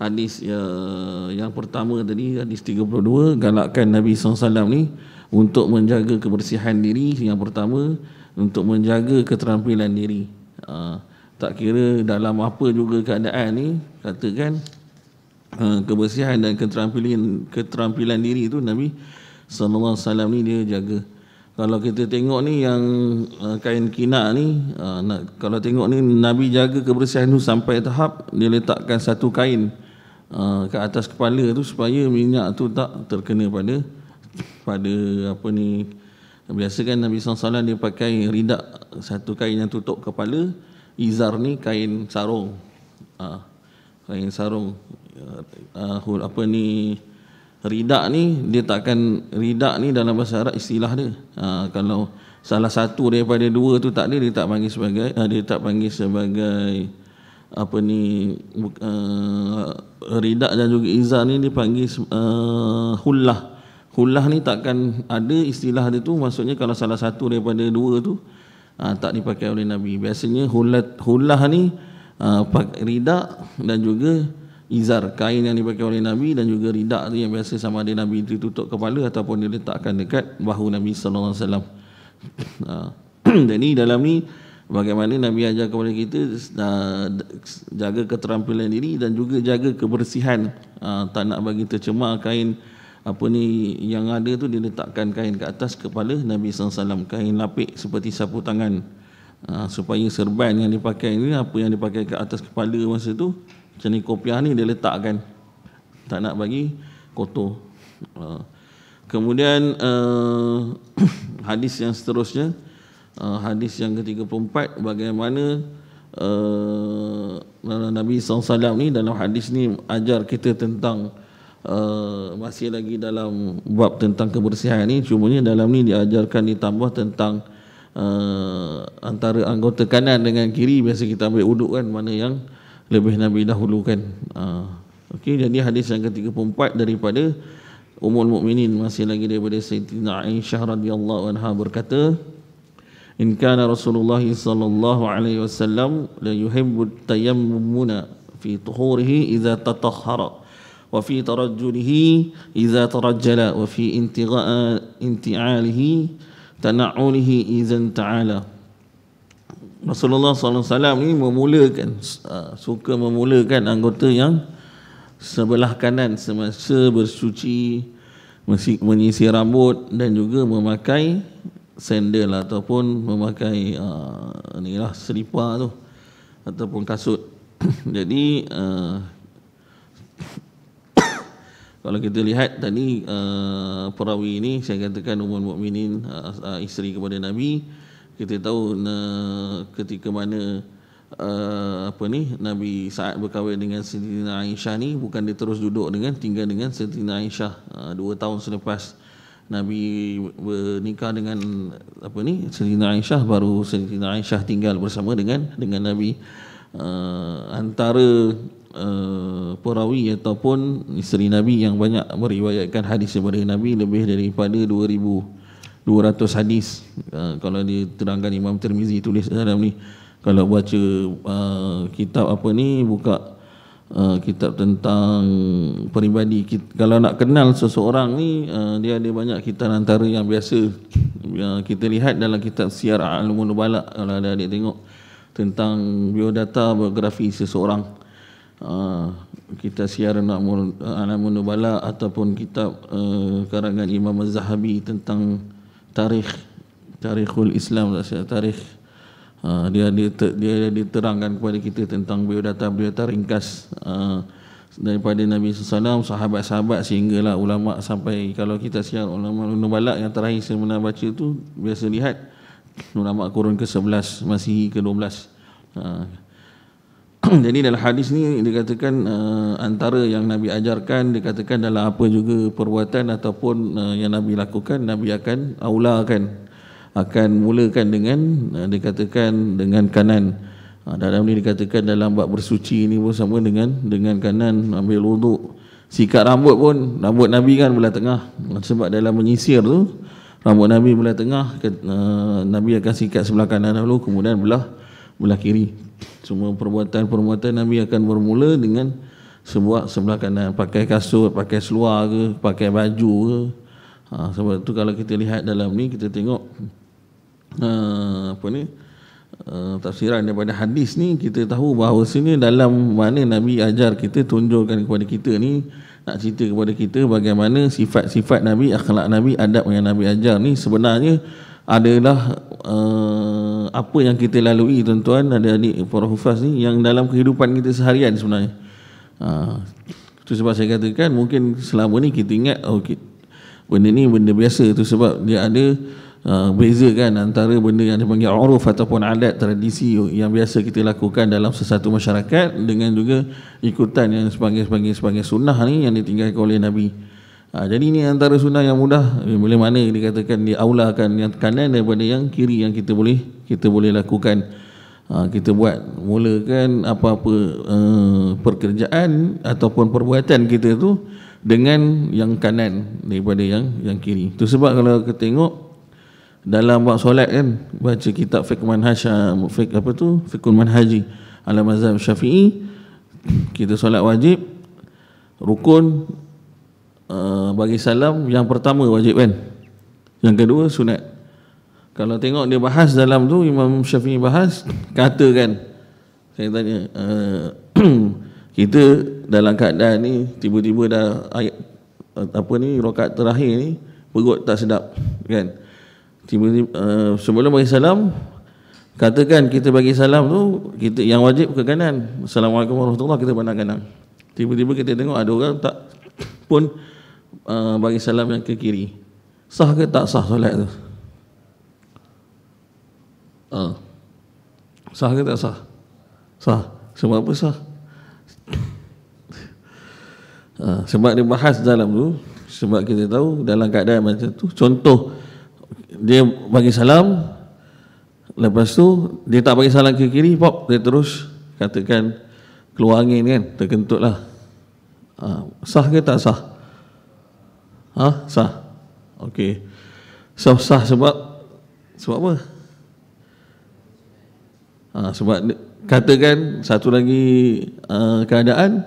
hadis uh, yang pertama tadi hadis 32 galakkan Nabi SAW ni untuk menjaga kebersihan diri yang pertama untuk menjaga keterampilan diri. Uh, tak kira dalam apa juga keadaan ni katakan Eh, kebersihan dan keterampilan keterampilan diri itu Nabi saw ni dia jaga. Kalau kita tengok ni yang uh, kain kina ni uh, nak, kalau tengok ni Nabi jaga kebersihan tu sampai tahap dia letakkan satu kain uh, ke atas kepala tu supaya minyak tu tak terkena pada pada apa ni biasa kan Nabi saw dia pakai ridak satu kain yang tutup kepala izar ni kain sarung uh, kain sarung uh, apa ni ridak ni dia takkan ridak ni dalam bahasa Arab istilah dia. Uh, kalau salah satu daripada dua tu tak ada dia tak panggil sebagai uh, dia tak panggil sebagai apa ni uh, ridak dan juga izar ni panggil uh, hullah. Hullah ni takkan ada istilah dia tu maksudnya kalau salah satu daripada dua tu uh, tak dipakai oleh Nabi. Biasanya hullah, hullah ni uh, ridak dan juga izar kain yang dipakai oleh Nabi dan juga ridak yang biasa sama ada Nabi ditutup kepala ataupun dia diletakkan dekat bahu Nabi sallallahu alaihi wasallam. [clears throat] Ah. [clears throat] Dan ini dalam ni bagaimana Nabi ajar kepada kita ah, jaga keterampilan diri dan juga jaga kebersihan ah, tak nak bagi tercemar kain apa ni yang ada tu diletakkan kain ke atas kepala Nabi sallallahu alaihi wasallam kain lapik seperti sapu tangan supaya serban yang dipakai ni apa yang dipakai ke atas kepala masa tu macam ni kopiah ni dia letakkan Tak nak bagi kotor ah. Kemudian uh, [coughs] hadis yang seterusnya uh, Hadis yang ke-34 Bagaimana uh, Nabi SAW ni dalam hadis ni Ajar kita tentang Uh, masih lagi dalam bab tentang kebersihan ni cumanya dalam ni diajarkan ditambah tentang uh, antara anggota kanan dengan kiri biasa kita ambil uduk kan mana yang uh, lebih Nabi dahulu kan. Ah, okay, jadi hadis yang ke-34 daripada Ummul Mukminin masih lagi daripada Sayyidina Aisyah radhiyallahu anha berkata, "In kana Rasulullah sallallahu alaihi wasallam la yuhibbu tayammuna fi tuhurihi idza tatahhara wa fi tarajjulihi idza tarajjala wa fi inti'alihi tana'ulihi idza ta'ala." Rasulullah SAW ini memulakan ah, suka memulakan anggota yang sebelah kanan semasa bersuci menyisir rambut dan juga memakai sandal ataupun memakai uh, ni lah selipar tu ataupun kasut [coughs] jadi uh, [coughs] kalau kita lihat tadi uh, perawi ini saya katakan umur mukminin uh, uh, isteri kepada nabi uh, kita tahu ketika mana uh, apa ni Nabi Sa'ad berkahwin dengan Siti Aisyah ni bukan dia terus duduk dengan tinggal dengan Siti Aisyah uh, dua tahun selepas Nabi bernikah dengan apa ni Siti Aisyah baru Siti Aisyah tinggal bersama dengan dengan Nabi uh, antara perawi ataupun isteri Nabi yang banyak meriwayatkan hadis kepada Nabi lebih daripada 2000 200 hadis uh, kalau diterangkan Imam Tirmizi tulis dalam ni kalau baca uh, kitab apa ni buka uh, kitab tentang peribadi kalau nak kenal seseorang ni uh, dia ada banyak kitab antara yang biasa uh, kita lihat dalam kitab Siar Al-Ulumul Balak kalau ada adik tengok tentang biodata biografi seseorang uh, kita siar Al-Ulumul ataupun kitab uh, karangan Imam Az-Zahabi tentang tarikh tarikhul Islam tarikh uh, dia dia dia diterangkan kepada kita tentang biodata biodata ringkas uh, daripada Nabi Sallam sahabat-sahabat sehingga lah ulama sampai kalau kita siar ulama Ibn Balak yang terakhir saya pernah baca tu biasa lihat ulama kurun ke-11 masih ke-12 belas. Uh, [clears throat] jadi dalam hadis ni dikatakan uh, antara yang Nabi ajarkan dikatakan dalam apa juga perbuatan ataupun uh, yang Nabi lakukan Nabi akan aulakan akan mulakan dengan uh, dikatakan dengan kanan uh, dalam ni dikatakan dalam bab bersuci ni pun sama dengan dengan kanan ambil wuduk sikat rambut pun rambut Nabi kan belah tengah sebab dalam menyisir tu rambut Nabi belah tengah uh, Nabi akan sikat sebelah kanan dulu kemudian belah belah kiri semua perbuatan-perbuatan Nabi akan bermula dengan sebuah sebelah kanan pakai kasut, pakai seluar ke, pakai baju ke. Ha, sebab itu kalau kita lihat dalam ni kita tengok ha, apa ni? Uh, tafsiran daripada hadis ni kita tahu bahawa sini dalam mana Nabi ajar kita tunjukkan kepada kita ni nak cerita kepada kita bagaimana sifat-sifat Nabi, akhlak Nabi, adab yang Nabi ajar ni sebenarnya adalah uh, apa yang kita lalui tuan-tuan ada ni para hufaz ni yang dalam kehidupan kita seharian sebenarnya. Itu ah, uh, sebab saya katakan mungkin selama ni kita ingat okey oh, benda ni benda biasa tu sebab dia ada uh, beza kan antara benda yang dipanggil uruf ataupun adat tradisi yang biasa kita lakukan dalam sesuatu masyarakat dengan juga ikutan yang sebagai sebagai sebagai sunnah ni yang ditinggalkan oleh nabi. Ha, jadi ini antara sunnah yang mudah eh, bila mana dikatakan di aula akan yang kanan daripada yang kiri yang kita boleh kita boleh lakukan ha, kita buat mulakan apa-apa uh, eh, pekerjaan ataupun perbuatan kita tu dengan yang kanan daripada yang yang kiri Itu sebab kalau kita tengok dalam buat solat kan baca kitab fiqh manhaj eh, fiqh apa tu fiqhul manhaji ala mazhab syafi'i kita solat wajib rukun Ah, bagi salam yang pertama wajib kan yang kedua sunat kalau tengok dia bahas dalam tu Imam Syafi'i bahas kata kan saya tanya uh, [clears throat] kita dalam keadaan ni tiba-tiba dah ayat apa ni rokat terakhir ni perut tak sedap kan tiba-tiba uh, sebelum bagi salam katakan kita bagi salam tu kita yang wajib ke kanan assalamualaikum warahmatullahi kita pandang kanan tiba-tiba kita tengok ada orang tak pun uh, bagi salam yang ke kiri sah ke tak sah solat tu uh, sah ke tak sah sah sebab apa sah uh, [coughs] sebab dia bahas dalam tu sebab kita tahu dalam keadaan macam tu contoh dia bagi salam lepas tu dia tak bagi salam ke kiri pop dia terus katakan keluar angin kan terkentut lah sah ke tak sah Ha? Sah? Okey. Sah, sah sebab? Sebab apa? Ha, sebab katakan satu lagi uh, keadaan,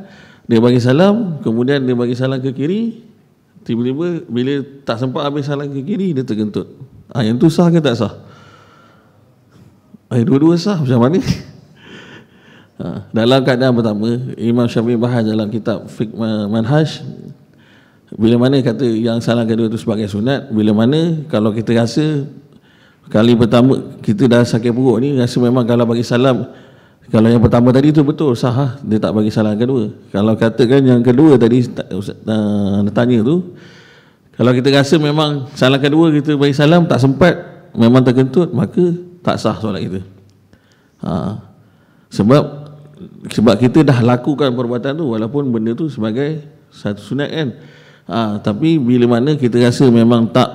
dia bagi salam, kemudian dia bagi salam ke kiri, tiba-tiba bila tak sempat habis salam ke kiri, dia tergentut. Ha, yang tu sah ke tak sah? Eh, dua-dua sah macam mana? [laughs] Ha, dalam keadaan pertama, Imam Syafi'i bahas dalam kitab Fikmah Manhaj, bila mana kata yang salah kedua itu sebagai sunat bila mana kalau kita rasa kali pertama kita dah sakit perut ni rasa memang kalau bagi salam kalau yang pertama tadi tu betul sah lah. dia tak bagi salam kedua kalau katakan yang kedua tadi Ustaz tanya tu kalau kita rasa memang salam kedua kita bagi salam tak sempat memang terkentut maka tak sah solat kita ha. sebab sebab kita dah lakukan perbuatan tu walaupun benda tu sebagai satu sunat kan ha, tapi bila mana kita rasa memang tak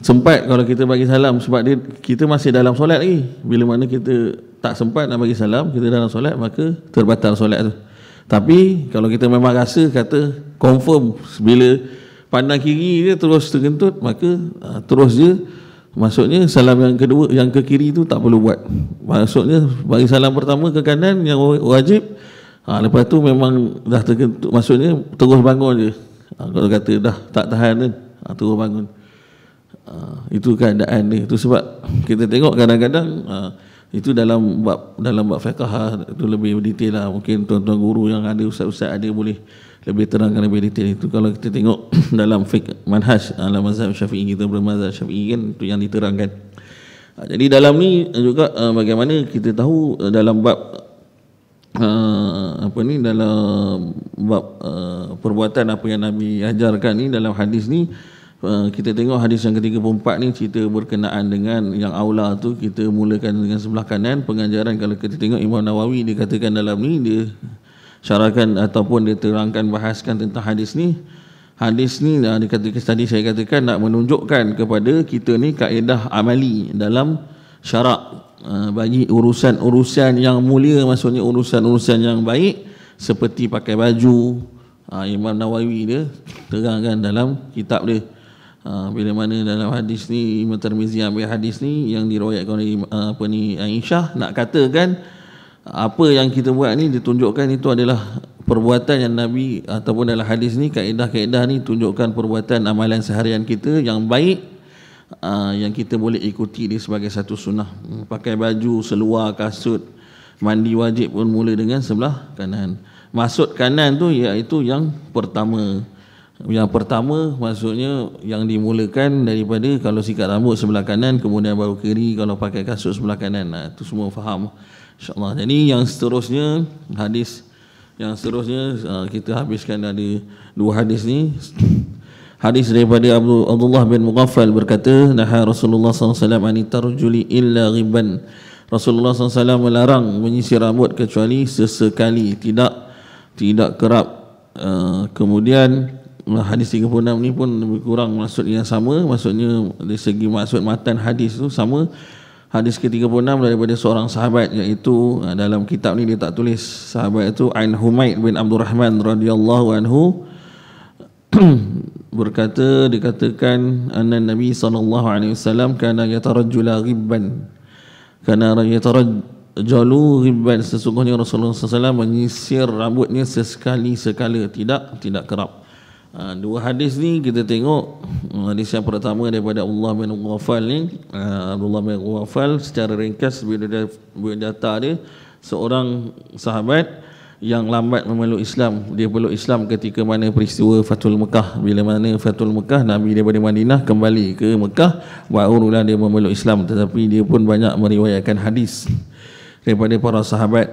sempat kalau kita bagi salam sebab dia, kita masih dalam solat lagi bila mana kita tak sempat nak bagi salam kita dalam solat maka terbatal solat tu tapi kalau kita memang rasa kata confirm bila pandang kiri dia terus terkentut maka ha, terus je maksudnya salam yang kedua yang ke kiri tu tak perlu buat maksudnya bagi salam pertama ke kanan yang wajib ha, lepas tu memang dah terkentut maksudnya terus bangun je ha, kalau kata dah tak tahan kan ha, turun bangun ha, itu keadaan ni itu sebab kita tengok kadang-kadang ha, itu dalam bab dalam bab fiqh ha, itu lebih detail lah mungkin tuan-tuan guru yang ada ustaz-ustaz ada boleh lebih terangkan lebih detail itu kalau kita tengok [clears throat] dalam fiqh manhaj dalam mazhab syafi'i kita bermazhab syafi'i kan itu yang diterangkan jadi dalam ni juga bagaimana kita tahu dalam bab Ah, apa ni dalam bab uh, perbuatan apa yang Nabi ajarkan ni dalam hadis ni uh, kita tengok hadis yang ke-34 ni cerita berkenaan dengan yang aula tu kita mulakan dengan sebelah kanan pengajaran kalau kita tengok Imam Nawawi dia katakan dalam ni dia syarahkan ataupun dia terangkan bahaskan tentang hadis ni hadis ni uh, dikatakan tadi saya katakan nak menunjukkan kepada kita ni kaedah amali dalam syarak Eh, bagi urusan-urusan yang mulia maksudnya urusan-urusan yang baik seperti pakai baju ha, Imam Nawawi dia terangkan dalam kitab dia ha, bila mana dalam hadis ni Imam Tirmizi ambil hadis ni yang diriwayatkan oleh ah, apa ni Aisyah nak katakan apa yang kita buat ni ditunjukkan itu adalah perbuatan yang Nabi ataupun dalam hadis ni kaedah-kaedah ni tunjukkan perbuatan amalan seharian kita yang baik Ah, yang kita boleh ikuti dia sebagai satu sunnah hmm, pakai baju seluar kasut mandi wajib pun mula dengan sebelah kanan maksud kanan tu iaitu yang pertama yang pertama maksudnya yang dimulakan daripada kalau sikat rambut sebelah kanan kemudian baru kiri kalau pakai kasut sebelah kanan nah, tu semua faham insyaAllah jadi yang seterusnya hadis yang seterusnya ah, kita habiskan ada dua hadis ni Hadis daripada Abu Abdullah bin Mughaffal berkata, "Naha Rasulullah SAW an tarjuli illa ghiban." Rasulullah SAW melarang menyisir rambut kecuali sesekali, tidak tidak kerap. Eh, kemudian eh, hadis 36 ini pun lebih kurang maksud yang sama, maksudnya dari segi maksud matan hadis tu sama hadis ke-36 daripada seorang sahabat iaitu eh, dalam kitab ni dia tak tulis sahabat itu Ain Humaid bin Abdul Rahman radhiyallahu anhu [clears throat] berkata dikatakan anna nabi sallallahu alaihi wasallam kana yatarajjula ghibban kana yatarajjalu ghibban sesungguhnya Rasulullah sallallahu alaihi wasallam menyisir rambutnya sesekali sekala tidak tidak kerap Ha, dua hadis ni kita tengok hmm, hadis yang pertama daripada Allah bin Ghafal ni ha, Abdullah bin Ghafal secara ringkas bila dia buat data dia seorang sahabat yang lambat memeluk Islam dia peluk Islam ketika mana peristiwa Fatul Mekah bila mana Fatul Mekah Nabi daripada Madinah kembali ke Mekah barulah dia memeluk Islam tetapi dia pun banyak meriwayatkan hadis daripada para sahabat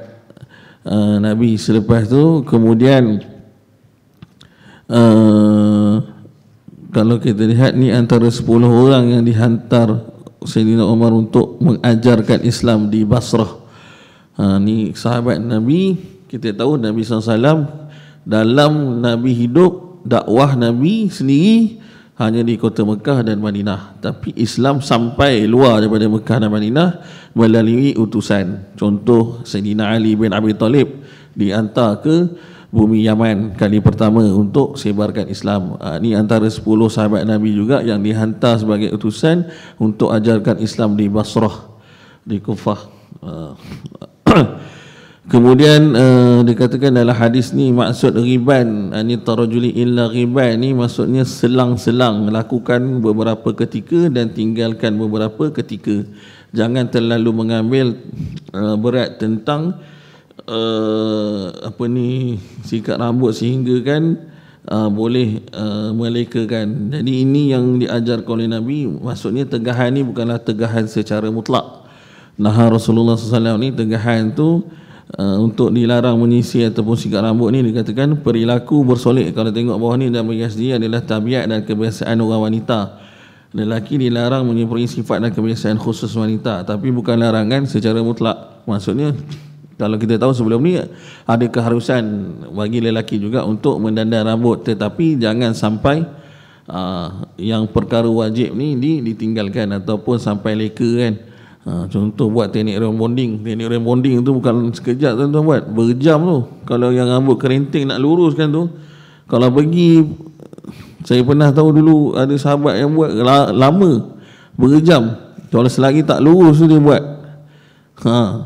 uh, Nabi selepas tu kemudian uh, kalau kita lihat ni antara 10 orang yang dihantar Sayyidina Umar untuk mengajarkan Islam di Basrah ini uh, ni sahabat Nabi kita tahu Nabi SAW dalam Nabi hidup dakwah Nabi sendiri hanya di kota Mekah dan Madinah tapi Islam sampai luar daripada Mekah dan Madinah melalui utusan contoh Sayyidina Ali bin Abi Talib diantar ke bumi Yaman kali pertama untuk sebarkan Islam ini ha, antara 10 sahabat Nabi juga yang dihantar sebagai utusan untuk ajarkan Islam di Basrah di Kufah ha. [clears throat] Kemudian uh, dikatakan dalam hadis ni maksud riban ni tarajuli illa riban ni maksudnya selang-selang lakukan beberapa ketika dan tinggalkan beberapa ketika. Jangan terlalu mengambil uh, berat tentang uh, apa ni sikat rambut sehingga kan uh, boleh uh, melekakan. Jadi ini yang diajar oleh Nabi maksudnya tegahan ni bukanlah tegahan secara mutlak. Nah Rasulullah SAW ni tegahan tu Eh, untuk dilarang menyisir ataupun sikat rambut ni dikatakan perilaku bersolek kalau tengok bawah ni dan bias dia adalah tabiat dan kebiasaan orang wanita lelaki dilarang menyempurni sifat dan kebiasaan khusus wanita tapi bukan larangan secara mutlak maksudnya kalau kita tahu sebelum ni ada keharusan bagi lelaki juga untuk mendandar rambut tetapi jangan sampai uh, yang perkara wajib ni ditinggalkan ataupun sampai leka kan Ha, contoh buat teknik rem bonding. Teknik rem bonding tu bukan sekejap tu tuan buat. Berjam tu. Kalau yang rambut kerinting nak luruskan tu. Kalau pergi, saya pernah tahu dulu ada sahabat yang buat lama. Berjam. Kalau selagi tak lurus tu dia buat. Ha,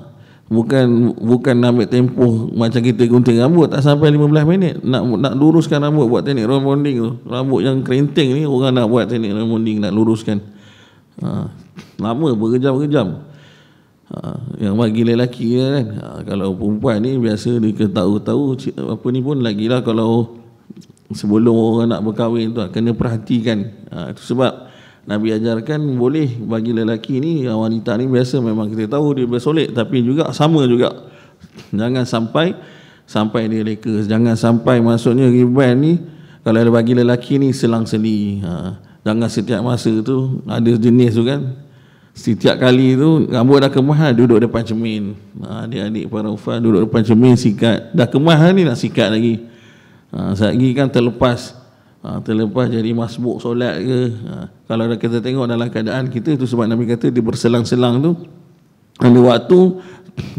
bukan bukan ambil tempoh macam kita gunting rambut tak sampai 15 minit nak nak luruskan rambut buat teknik rem bonding tu. Rambut yang kerinting ni orang nak buat teknik rem bonding nak luruskan. Ha, lama berjam-jam ha, yang bagi lelaki kan ha, kalau perempuan ni biasa dia tahu-tahu apa ni pun lagi lah kalau sebelum orang nak berkahwin tu kena perhatikan ha, itu sebab Nabi ajarkan boleh bagi lelaki ni wanita ni biasa memang kita tahu dia bersolek tapi juga sama juga jangan sampai sampai dia leka jangan sampai maksudnya riban ni kalau bagi lelaki ni selang seli ha, jangan setiap masa tu ada jenis tu kan Setiap kali tu rambut dah kemah lah, duduk depan cermin. Ha, adik-adik para Ufa duduk depan cermin sikat. Dah kemah lah ni nak sikat lagi. Ha, saat ini kan terlepas ha, terlepas jadi masbuk solat ke. Ha, kalau dah kita tengok dalam keadaan kita tu sebab Nabi kata dia berselang-selang tu ada waktu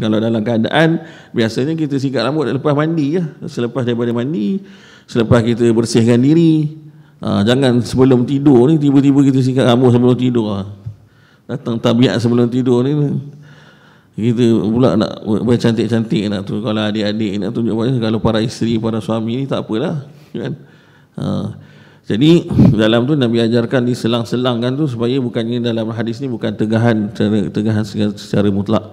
kalau dalam keadaan biasanya kita sikat rambut lepas mandi ya. Selepas daripada mandi, selepas kita bersihkan diri, ha, jangan sebelum tidur ni tiba-tiba kita sikat rambut sebelum tidur. Ha datang tabiat sebelum tidur ni kita pula nak bercantik-cantik nak tu kalau adik-adik nak tunjuk kalau para isteri para suami ni tak apalah kan ha. jadi dalam tu Nabi ajarkan di selang-selang kan tu supaya bukannya dalam hadis ni bukan tegahan secara tegahan secara, secara mutlak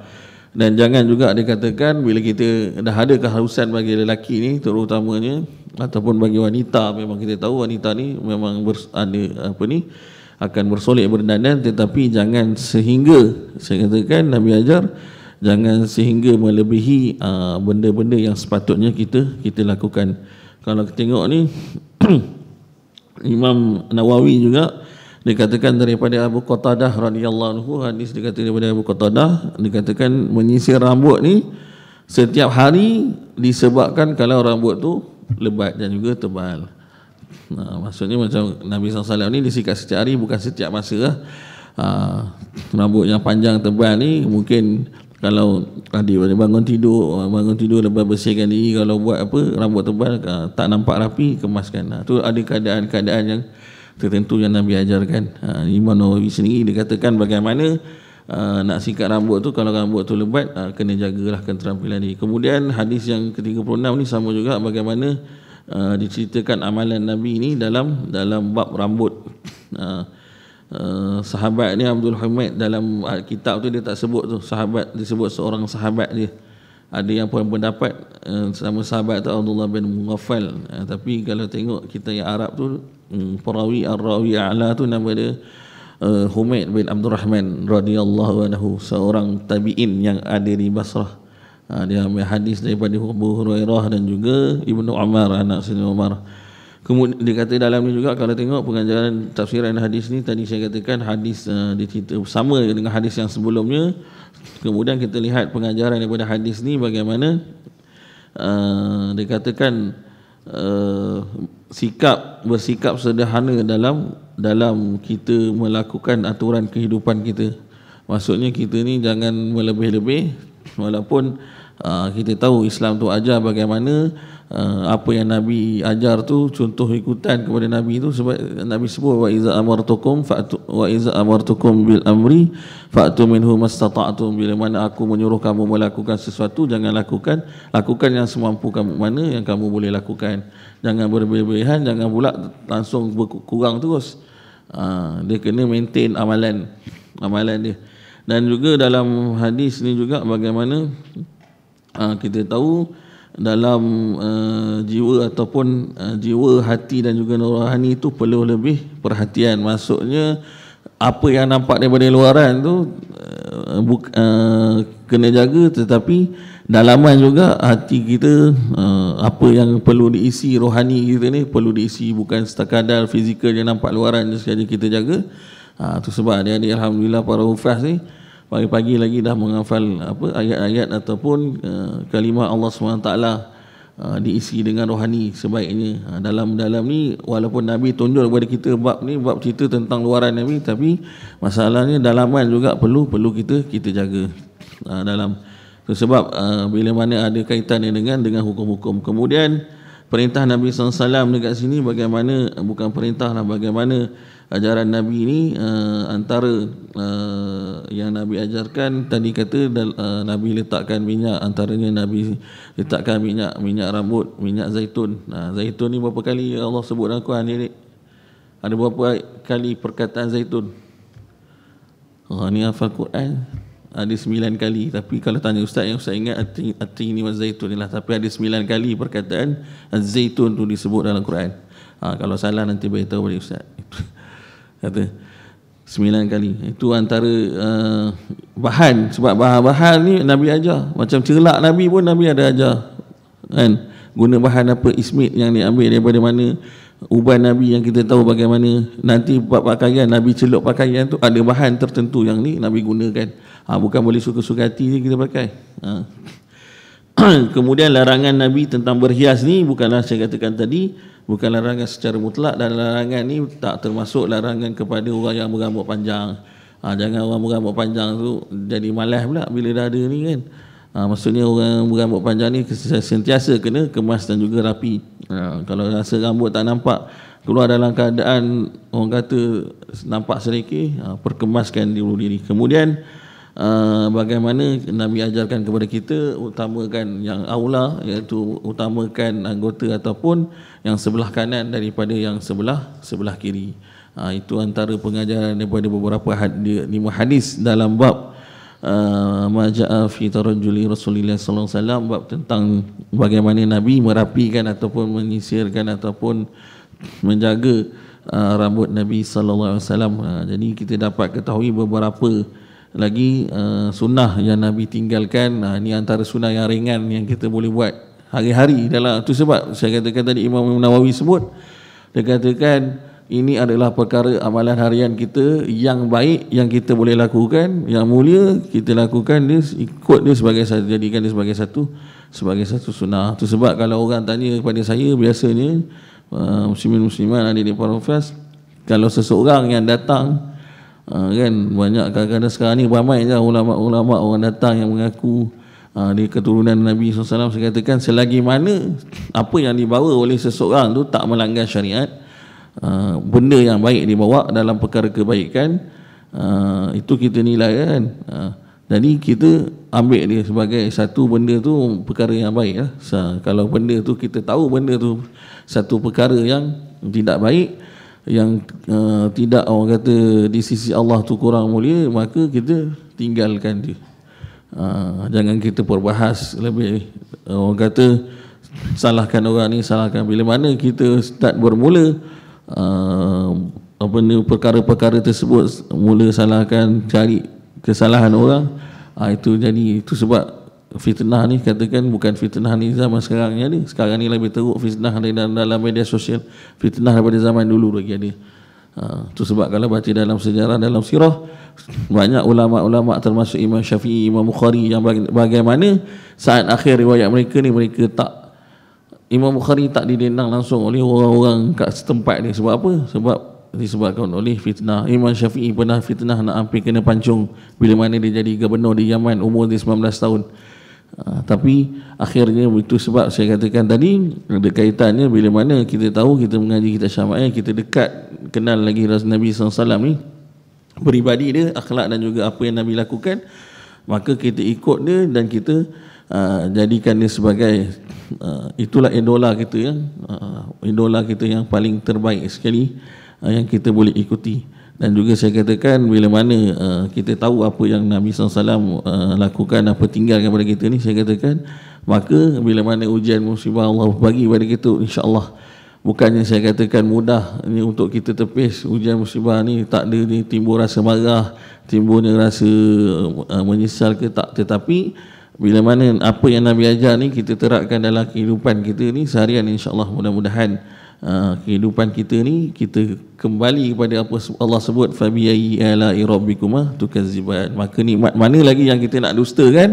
dan jangan juga dikatakan bila kita dah ada keharusan bagi lelaki ni terutamanya ataupun bagi wanita memang kita tahu wanita ni memang ber, ada apa ni akan bersolek berdandan tetapi jangan sehingga saya katakan Nabi ajar jangan sehingga melebihi ah, benda-benda yang sepatutnya kita kita lakukan kalau kita tengok ni [clears throat] Imam Nawawi juga dikatakan daripada Abu Qatadah radhiyallahu anhu hadis dikatakan daripada Abu Qatadah dikatakan menyisir rambut ni setiap hari disebabkan kalau rambut tu lebat dan juga tebal Nah, ha, maksudnya macam Nabi SAW ni disikat setiap hari bukan setiap masa lah. Ha, rambut yang panjang tebal ni mungkin kalau tadi bangun tidur bangun tidur lepas bersihkan diri kalau buat apa rambut tebal ha, tak nampak rapi kemaskan ha, tu ada keadaan-keadaan yang tertentu yang Nabi ajarkan ha, Imam Nawawi sendiri dia katakan bagaimana ha, nak sikat rambut tu kalau rambut tu lebat ha, kena jagalah keterampilan ni kemudian hadis yang ke-36 ni sama juga bagaimana Ah, diceritakan amalan Nabi ni dalam dalam bab rambut. Uh, uh, sahabat ni Abdul Hamid dalam kitab tu dia tak sebut tu sahabat disebut seorang sahabat dia. Ada yang pun pendapat uh, sama sahabat tu Abdullah bin Mughaffal. Uh, tapi kalau tengok kita yang Arab tu um, perawi ar-rawi a'la tu nama dia Humaid bin Abdul Rahman radhiyallahu anhu seorang tabi'in yang ada di Basrah. Ha, dia ambil hadis daripada Abu Hurairah dan juga Ibnu Umar anak Sayyidina Umar. Kemudian dikatakan dalam ni juga kalau tengok pengajaran tafsiran hadis ni tadi saya katakan hadis uh, dia sama dengan hadis yang sebelumnya. Kemudian kita lihat pengajaran daripada hadis ni bagaimana uh, dia uh, sikap bersikap sederhana dalam dalam kita melakukan aturan kehidupan kita. Maksudnya kita ni jangan melebih-lebih walaupun uh, kita tahu Islam tu ajar bagaimana uh, apa yang Nabi ajar tu contoh ikutan kepada Nabi tu sebab Nabi sebut wa iza amartukum fa'tu wa iza amartukum bil amri fa'tu minhu mastata'tum bila mana aku menyuruh kamu melakukan sesuatu jangan lakukan lakukan yang semampu kamu mana yang kamu boleh lakukan jangan berlebihan jangan pula langsung berkurang terus uh, dia kena maintain amalan amalan dia dan juga dalam hadis ni juga bagaimana uh, kita tahu dalam uh, jiwa ataupun uh, jiwa hati dan juga nurani itu perlu lebih perhatian maksudnya apa yang nampak daripada luaran tu uh, uh, kena jaga tetapi dalaman juga hati kita uh, apa yang perlu diisi rohani kita ni perlu diisi bukan setakat fizikal yang nampak luaran je saja kita jaga uh, tu sebab dia ni alhamdulillah para ufas ni pagi-pagi lagi dah menghafal apa ayat-ayat ataupun uh, kalimah Allah SWT uh, eh, diisi dengan rohani sebaiknya uh, dalam-dalam ni walaupun Nabi tunjuk kepada kita bab ni bab cerita tentang luaran Nabi tapi masalahnya dalaman juga perlu perlu kita kita jaga uh, dalam sebab uh, bila mana ada kaitan dengan dengan hukum-hukum kemudian perintah Nabi SAW dekat sini bagaimana bukan perintah lah bagaimana ajaran Nabi ini uh, eh, antara uh, yang Nabi ajarkan tadi kata uh, Nabi letakkan minyak antaranya Nabi letakkan minyak minyak rambut minyak zaitun nah, zaitun ni berapa kali Allah sebut dalam Quran ni ada berapa kali perkataan zaitun Allah oh, ni hafal Quran ada sembilan kali tapi kalau tanya ustaz yang ustaz ingat hati ini mas zaitun ni lah tapi ada sembilan kali perkataan zaitun tu disebut dalam Quran ha, kalau salah nanti beritahu balik ustaz kata sembilan kali itu antara uh, bahan sebab bahan-bahan ni Nabi ajar macam celak Nabi pun Nabi ada ajar kan guna bahan apa ismit yang diambil daripada mana uban Nabi yang kita tahu bagaimana nanti buat pakaian Nabi celup pakaian tu ada bahan tertentu yang ni Nabi gunakan ha, bukan boleh suka-suka hati je kita pakai ha. [clears throat] kemudian larangan Nabi tentang berhias ni bukanlah saya katakan tadi bukan larangan secara mutlak dan larangan ni tak termasuk larangan kepada orang yang berambut panjang ha, jangan orang berambut panjang tu jadi malas pula bila dah ada ni kan ha, maksudnya orang berambut panjang ni sentiasa kena kemas dan juga rapi ha, kalau rasa rambut tak nampak keluar dalam keadaan orang kata nampak serikir ha, perkemaskan diri-diri kemudian Ah, bagaimana Nabi ajarkan kepada kita utamakan yang aula iaitu utamakan anggota ataupun yang sebelah kanan daripada yang sebelah sebelah kiri. Ha, itu antara pengajaran daripada beberapa lima hadis dalam bab uh, ah, Maja'a fi tarajuli Rasulullah sallallahu alaihi wasallam bab tentang bagaimana Nabi merapikan ataupun menyisirkan ataupun menjaga uh, rambut Nabi sallallahu alaihi wasallam. Jadi kita dapat ketahui beberapa uh, lagi uh, sunnah yang Nabi tinggalkan uh, ini antara sunnah yang ringan yang kita boleh buat hari-hari dalam tu sebab saya katakan tadi Imam Nawawi sebut dia katakan ini adalah perkara amalan harian kita yang baik yang kita boleh lakukan yang mulia kita lakukan dia ikut dia sebagai satu jadikan dia sebagai satu sebagai satu sunnah tu sebab kalau orang tanya kepada saya biasanya uh, muslimin-musliman adik-adik para kalau seseorang yang datang Uh, kan banyak kadang-kadang sekarang ni ramai je ulama-ulama orang datang yang mengaku uh, di keturunan Nabi SAW saya katakan selagi mana apa yang dibawa oleh seseorang tu tak melanggar syariat uh, benda yang baik dibawa dalam perkara kebaikan uh, itu kita nilai kan uh, jadi kita ambil dia sebagai satu benda tu perkara yang baik lah. kalau benda tu kita tahu benda tu satu perkara yang tidak baik yang uh, tidak orang kata di sisi Allah tu kurang mulia maka kita tinggalkan dia uh, jangan kita perbahas lebih uh, orang kata salahkan orang ni salahkan bila mana kita start bermula uh, apa ni perkara-perkara tersebut mula salahkan cari kesalahan orang uh, itu jadi itu sebab fitnah ni katakan bukan fitnah ni zaman sekarang ni ada. Sekarang ni lebih teruk fitnah ni dalam, media sosial. Fitnah daripada zaman dulu lagi ada. Ha, tu sebab kalau baca dalam sejarah, dalam sirah, banyak ulama-ulama termasuk Imam Syafi'i, Imam Bukhari yang bagaimana saat akhir riwayat mereka ni mereka tak Imam Bukhari tak didendang langsung oleh orang-orang kat setempat ni sebab apa? Sebab disebabkan oleh fitnah. Imam Syafi'i pernah fitnah nak hampir kena pancung bila mana dia jadi gubernur di Yaman umur dia 19 tahun. Ha, tapi akhirnya itu sebab saya katakan tadi ada kaitannya bila mana kita tahu kita mengaji kita syamaknya kita dekat kenal lagi Rasul Nabi SAW ni peribadi dia akhlak dan juga apa yang Nabi lakukan maka kita ikut dia dan kita aa, ah, jadikan dia sebagai aa, ah, itulah idola kita ya aa, idola kita yang paling terbaik sekali aa, yang kita boleh ikuti dan juga saya katakan bila mana uh, kita tahu apa yang Nabi SAW uh, lakukan apa tinggalkan kepada kita ni saya katakan maka bila mana ujian musibah Allah bagi kepada kita insyaAllah bukannya saya katakan mudah ni untuk kita tepis ujian musibah ni tak ada ni timbul rasa marah timbulnya rasa uh, menyesal ke tak tetapi bila mana apa yang Nabi ajar ni kita terapkan dalam kehidupan kita ni seharian insyaAllah mudah-mudahan Ah, kehidupan kita ni kita kembali kepada apa Allah sebut fabi ayi ala rabbikuma ah, tukazziban maka nikmat mana lagi yang kita nak dusta kan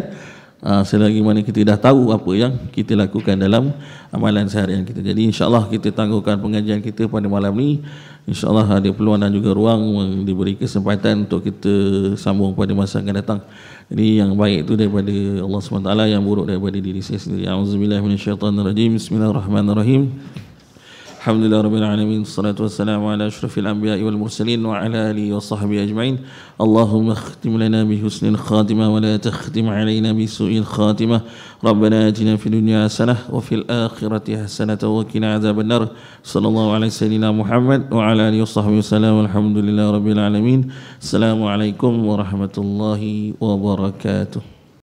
Uh, selagi mana kita dah tahu apa yang kita lakukan dalam amalan seharian kita. Jadi insyaAllah kita tangguhkan pengajian kita pada malam ni. InsyaAllah ada peluang dan juga ruang diberi kesempatan untuk kita sambung pada masa akan datang. Ini yang baik itu daripada Allah SWT, yang buruk daripada diri saya sendiri. Alhamdulillah, Bismillahirrahmanirrahim. Bismillahirrahmanirrahim. الحمد لله رب العالمين والصلاة والسلام على أشرف الأنبياء والمرسلين وعلى آله وصحبه أجمعين اللهم اختم لنا بحسن الخاتمة ولا تختم علينا بسوء الخاتمة ربنا آتنا في الدنيا حسنة وفي الآخرة حسنة وقنا عذاب النار صلى الله على سيدنا محمد وعلى آله وصحبه وسلم والحمد لله رب العالمين السلام عليكم ورحمة الله وبركاته